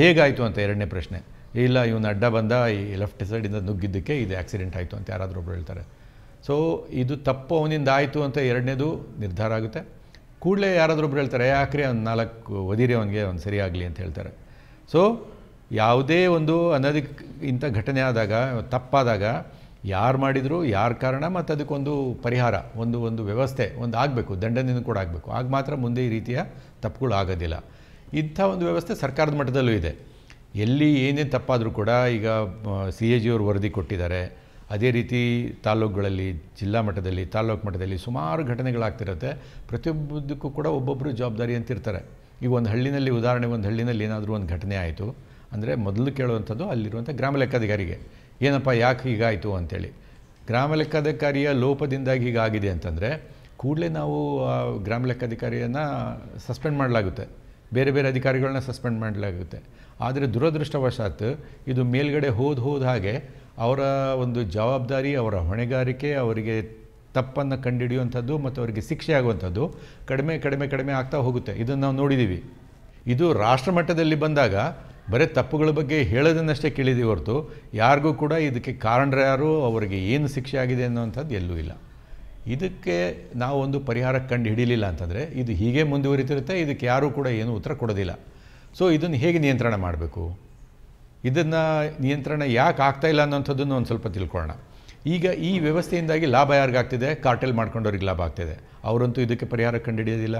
ಹೇಗಾಯಿತು ಅಂತ ಎರಡನೇ ಪ್ರಶ್ನೆ ಇಲ್ಲ ಇವನು ಅಡ್ಡ ಬಂದ ಈ ಲೆಫ್ಟ್ ಸೈಡಿಂದ ನುಗ್ಗಿದ್ದಕ್ಕೆ ಇದು ಆ್ಯಕ್ಸಿಡೆಂಟ್ ಆಯಿತು ಅಂತ ಯಾರಾದರೂ ಒಬ್ರು ಹೇಳ್ತಾರೆ ಸೊ ಇದು ತಪ್ಪು ಅವನಿಂದ ಆಯಿತು ಅಂತ ಎರಡನೇದು ನಿರ್ಧಾರ ಆಗುತ್ತೆ ಕೂಡಲೇ ಯಾರಾದರೂ ಒಬ್ರು ಹೇಳ್ತಾರೆ ಯಾಕ್ರಿ ಅವ್ನು ನಾಲ್ಕು ಒದಿರಿ ಅವನಿಗೆ ಅವ್ನು ಸರಿಯಾಗಲಿ ಅಂತ ಹೇಳ್ತಾರೆ ಸೊ ಯಾವುದೇ ಒಂದು ಅನಧಿಕ ಇಂಥ ಘಟನೆ ಆದಾಗ ತಪ್ಪಾದಾಗ ಯಾರು ಮಾಡಿದ್ರು ಯಾರ ಕಾರಣ ಮತ್ತು ಅದಕ್ಕೊಂದು ಪರಿಹಾರ ಒಂದು ಒಂದು ವ್ಯವಸ್ಥೆ ಒಂದು ಆಗಬೇಕು ದಂಡನೆಯನ್ನು ಕೂಡ ಆಗಬೇಕು ಆಗ ಮಾತ್ರ ಮುಂದೆ ಈ ರೀತಿಯ ತಪ್ಪುಗಳು ಆಗೋದಿಲ್ಲ ಇಂಥ ಒಂದು ವ್ಯವಸ್ಥೆ ಸರ್ಕಾರದ ಮಟ್ಟದಲ್ಲೂ ಇದೆ ಎಲ್ಲಿ ಏನೇನು ತಪ್ಪಾದರೂ ಕೂಡ ಈಗ ಸಿ ಎ ಜಿಯವರು ವರದಿ ಕೊಟ್ಟಿದ್ದಾರೆ ಅದೇ ರೀತಿ ತಾಲೂಕುಗಳಲ್ಲಿ ಜಿಲ್ಲಾ ಮಟ್ಟದಲ್ಲಿ ತಾಲೂಕು ಮಟ್ಟದಲ್ಲಿ ಸುಮಾರು ಘಟನೆಗಳಾಗ್ತಿರುತ್ತೆ ಪ್ರತಿಯೊಬ್ಬದಕ್ಕೂ ಕೂಡ ಒಬ್ಬೊಬ್ಬರು ಜವಾಬ್ದಾರಿ ಅಂತಿರ್ತಾರೆ ಈಗ ಒಂದು ಹಳ್ಳಿನಲ್ಲಿ ಉದಾಹರಣೆ ಒಂದು ಹಳ್ಳಿನಲ್ಲಿ ಏನಾದರೂ ಒಂದು ಘಟನೆ ಆಯಿತು ಅಂದರೆ ಮೊದಲು ಕೇಳುವಂಥದ್ದು ಅಲ್ಲಿರುವಂಥ ಗ್ರಾಮ ಲೆಕ್ಕಾಧಿಕಾರಿಗೆ ಏನಪ್ಪ ಯಾಕೆ ಹೀಗಾಯಿತು ಅಂಥೇಳಿ ಗ್ರಾಮ ಲೆಕ್ಕಾಧಿಕಾರಿಯ ಲೋಪದಿಂದಾಗಿ ಹೀಗಾಗಿದೆ ಅಂತಂದರೆ ಕೂಡಲೇ ನಾವು ಗ್ರಾಮ ಲೆಕ್ಕಾಧಿಕಾರಿಯನ್ನು ಸಸ್ಪೆಂಡ್ ಮಾಡಲಾಗುತ್ತೆ ಬೇರೆ ಬೇರೆ ಅಧಿಕಾರಿಗಳನ್ನ ಸಸ್ಪೆಂಡ್ ಮಾಡಲಾಗುತ್ತೆ ಆದರೆ ದುರದೃಷ್ಟವಶಾತ್ ಇದು ಮೇಲ್ಗಡೆ ಹೋದ ಹೋದ ಹಾಗೆ ಅವರ ಒಂದು ಜವಾಬ್ದಾರಿ ಅವರ ಹೊಣೆಗಾರಿಕೆ ಅವರಿಗೆ ತಪ್ಪನ್ನು ಕಂಡುಹಿಡಿಯುವಂಥದ್ದು ಮತ್ತು ಅವರಿಗೆ ಶಿಕ್ಷೆ ಆಗುವಂಥದ್ದು ಕಡಿಮೆ ಕಡಿಮೆ ಕಡಿಮೆ ಆಗ್ತಾ ಹೋಗುತ್ತೆ ಇದನ್ನು ನಾವು ನೋಡಿದ್ದೀವಿ ಇದು ರಾಷ್ಟ್ರ ಮಟ್ಟದಲ್ಲಿ ಬಂದಾಗ ಬರೀ ತಪ್ಪುಗಳ ಬಗ್ಗೆ ಹೇಳೋದನ್ನಷ್ಟೇ ಕೇಳಿದ್ದೀವಿ ಹೊರತು ಯಾರಿಗೂ ಕೂಡ ಇದಕ್ಕೆ ಕಾರಣರು ಯಾರು ಅವರಿಗೆ ಏನು ಶಿಕ್ಷೆ ಆಗಿದೆ ಅನ್ನೋವಂಥದ್ದು ಎಲ್ಲೂ ಇಲ್ಲ ಇದಕ್ಕೆ ನಾವು ಒಂದು ಪರಿಹಾರ ಕಂಡು ಹಿಡಿಯಲಿಲ್ಲ ಅಂತಂದರೆ ಇದು ಹೀಗೆ ಮುಂದುವರಿತಿರುತ್ತೆ ಇದಕ್ಕೆ ಯಾರೂ ಕೂಡ ಏನು ಉತ್ತರ ಕೊಡೋದಿಲ್ಲ ಸೊ ಇದನ್ನು ಹೇಗೆ ನಿಯಂತ್ರಣ ಮಾಡಬೇಕು ಇದನ್ನು ನಿಯಂತ್ರಣ ಯಾಕೆ ಇಲ್ಲ ಅನ್ನೋಂಥದ್ದನ್ನು ಒಂದು ಸ್ವಲ್ಪ ತಿಳ್ಕೊಳ್ಳೋಣ ಈಗ ಈ ವ್ಯವಸ್ಥೆಯಿಂದಾಗಿ ಲಾಭ ಯಾರಿಗಾಗ್ತಿದೆ ಕಾರ್ಟೆಲ್ ಮಾಡ್ಕೊಂಡವ್ರಿಗೆ ಲಾಭ ಆಗ್ತಿದೆ ಅವರಂತೂ ಇದಕ್ಕೆ ಪರಿಹಾರ ಕಂಡು ಹಿಡಿಯೋದಿಲ್ಲ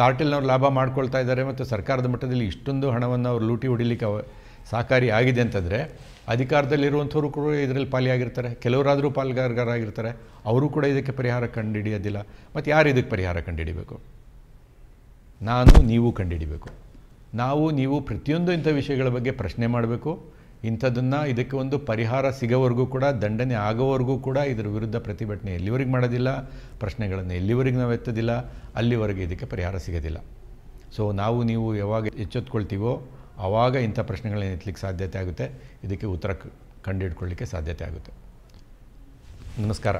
ಕಾರ್ಟೆಲ್ನವ್ರು ಲಾಭ ಮಾಡ್ಕೊಳ್ತಾ ಇದ್ದಾರೆ ಮತ್ತು ಸರ್ಕಾರದ ಮಟ್ಟದಲ್ಲಿ ಇಷ್ಟೊಂದು ಹಣವನ್ನು ಅವರು ಲೂಟಿ ಹೊಡಿಲಿಕ್ಕೆ ಸಹಕಾರಿ ಆಗಿದೆ ಅಂತಂದರೆ ಅಧಿಕಾರದಲ್ಲಿರುವಂಥವರು ಕೂಡ ಇದರಲ್ಲಿ ಪಾಲಿಯಾಗಿರ್ತಾರೆ ಕೆಲವರಾದರೂ ಪಾಲ್ಗಾರರಾಗಿರ್ತಾರೆ ಅವರು ಕೂಡ ಇದಕ್ಕೆ ಪರಿಹಾರ ಕಂಡುಹಿಡಿಯೋದಿಲ್ಲ ಮತ್ತು ಯಾರು ಇದಕ್ಕೆ ಪರಿಹಾರ ಕಂಡುಹಿಡಿಬೇಕು ನಾನು ನೀವು ಕಂಡುಹಿಡಿಬೇಕು ನಾವು ನೀವು ಪ್ರತಿಯೊಂದು ಇಂಥ ವಿಷಯಗಳ ಬಗ್ಗೆ ಪ್ರಶ್ನೆ ಮಾಡಬೇಕು ಇಂಥದ್ದನ್ನು ಇದಕ್ಕೆ ಒಂದು ಪರಿಹಾರ ಸಿಗೋವರೆಗೂ ಕೂಡ ದಂಡನೆ ಆಗೋವರೆಗೂ ಕೂಡ ಇದರ ವಿರುದ್ಧ ಪ್ರತಿಭಟನೆ ಎಲ್ಲಿವರೆಗೆ ಮಾಡೋದಿಲ್ಲ ಪ್ರಶ್ನೆಗಳನ್ನು ಎಲ್ಲಿವರೆಗೆ ನಾವು ಎತ್ತದಿಲ್ಲ ಅಲ್ಲಿವರೆಗೆ ಇದಕ್ಕೆ ಪರಿಹಾರ ಸಿಗೋದಿಲ್ಲ ಸೊ ನಾವು ನೀವು ಯಾವಾಗ ಎಚ್ಚೆತ್ಕೊಳ್ತೀವೋ ಆವಾಗ ಇಂಥ ಪ್ರಶ್ನೆಗಳನ್ನ ಎತ್ತಲಿಕ್ಕೆ ಸಾಧ್ಯತೆ ಆಗುತ್ತೆ ಇದಕ್ಕೆ ಉತ್ತರ ಕಂಡುಹಿಡ್ಕೊಳ್ಳಿಕ್ಕೆ ಸಾಧ್ಯತೆ ಆಗುತ್ತೆ ನಮಸ್ಕಾರ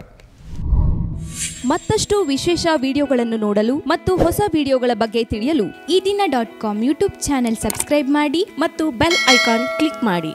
ಮತ್ತಷ್ಟು ವಿಶೇಷ ವಿಡಿಯೋಗಳನ್ನು ನೋಡಲು ಮತ್ತು ಹೊಸ ವಿಡಿಯೋಗಳ ಬಗ್ಗೆ ತಿಳಿಯಲು ಈ ದಿನ dot com YouTube channel subscribe ಮಾಡಿ ಮತ್ತು ಬೆಲ್ ಐಕಾನ್ ಕ್ಲಿಕ್ ಮಾಡಿ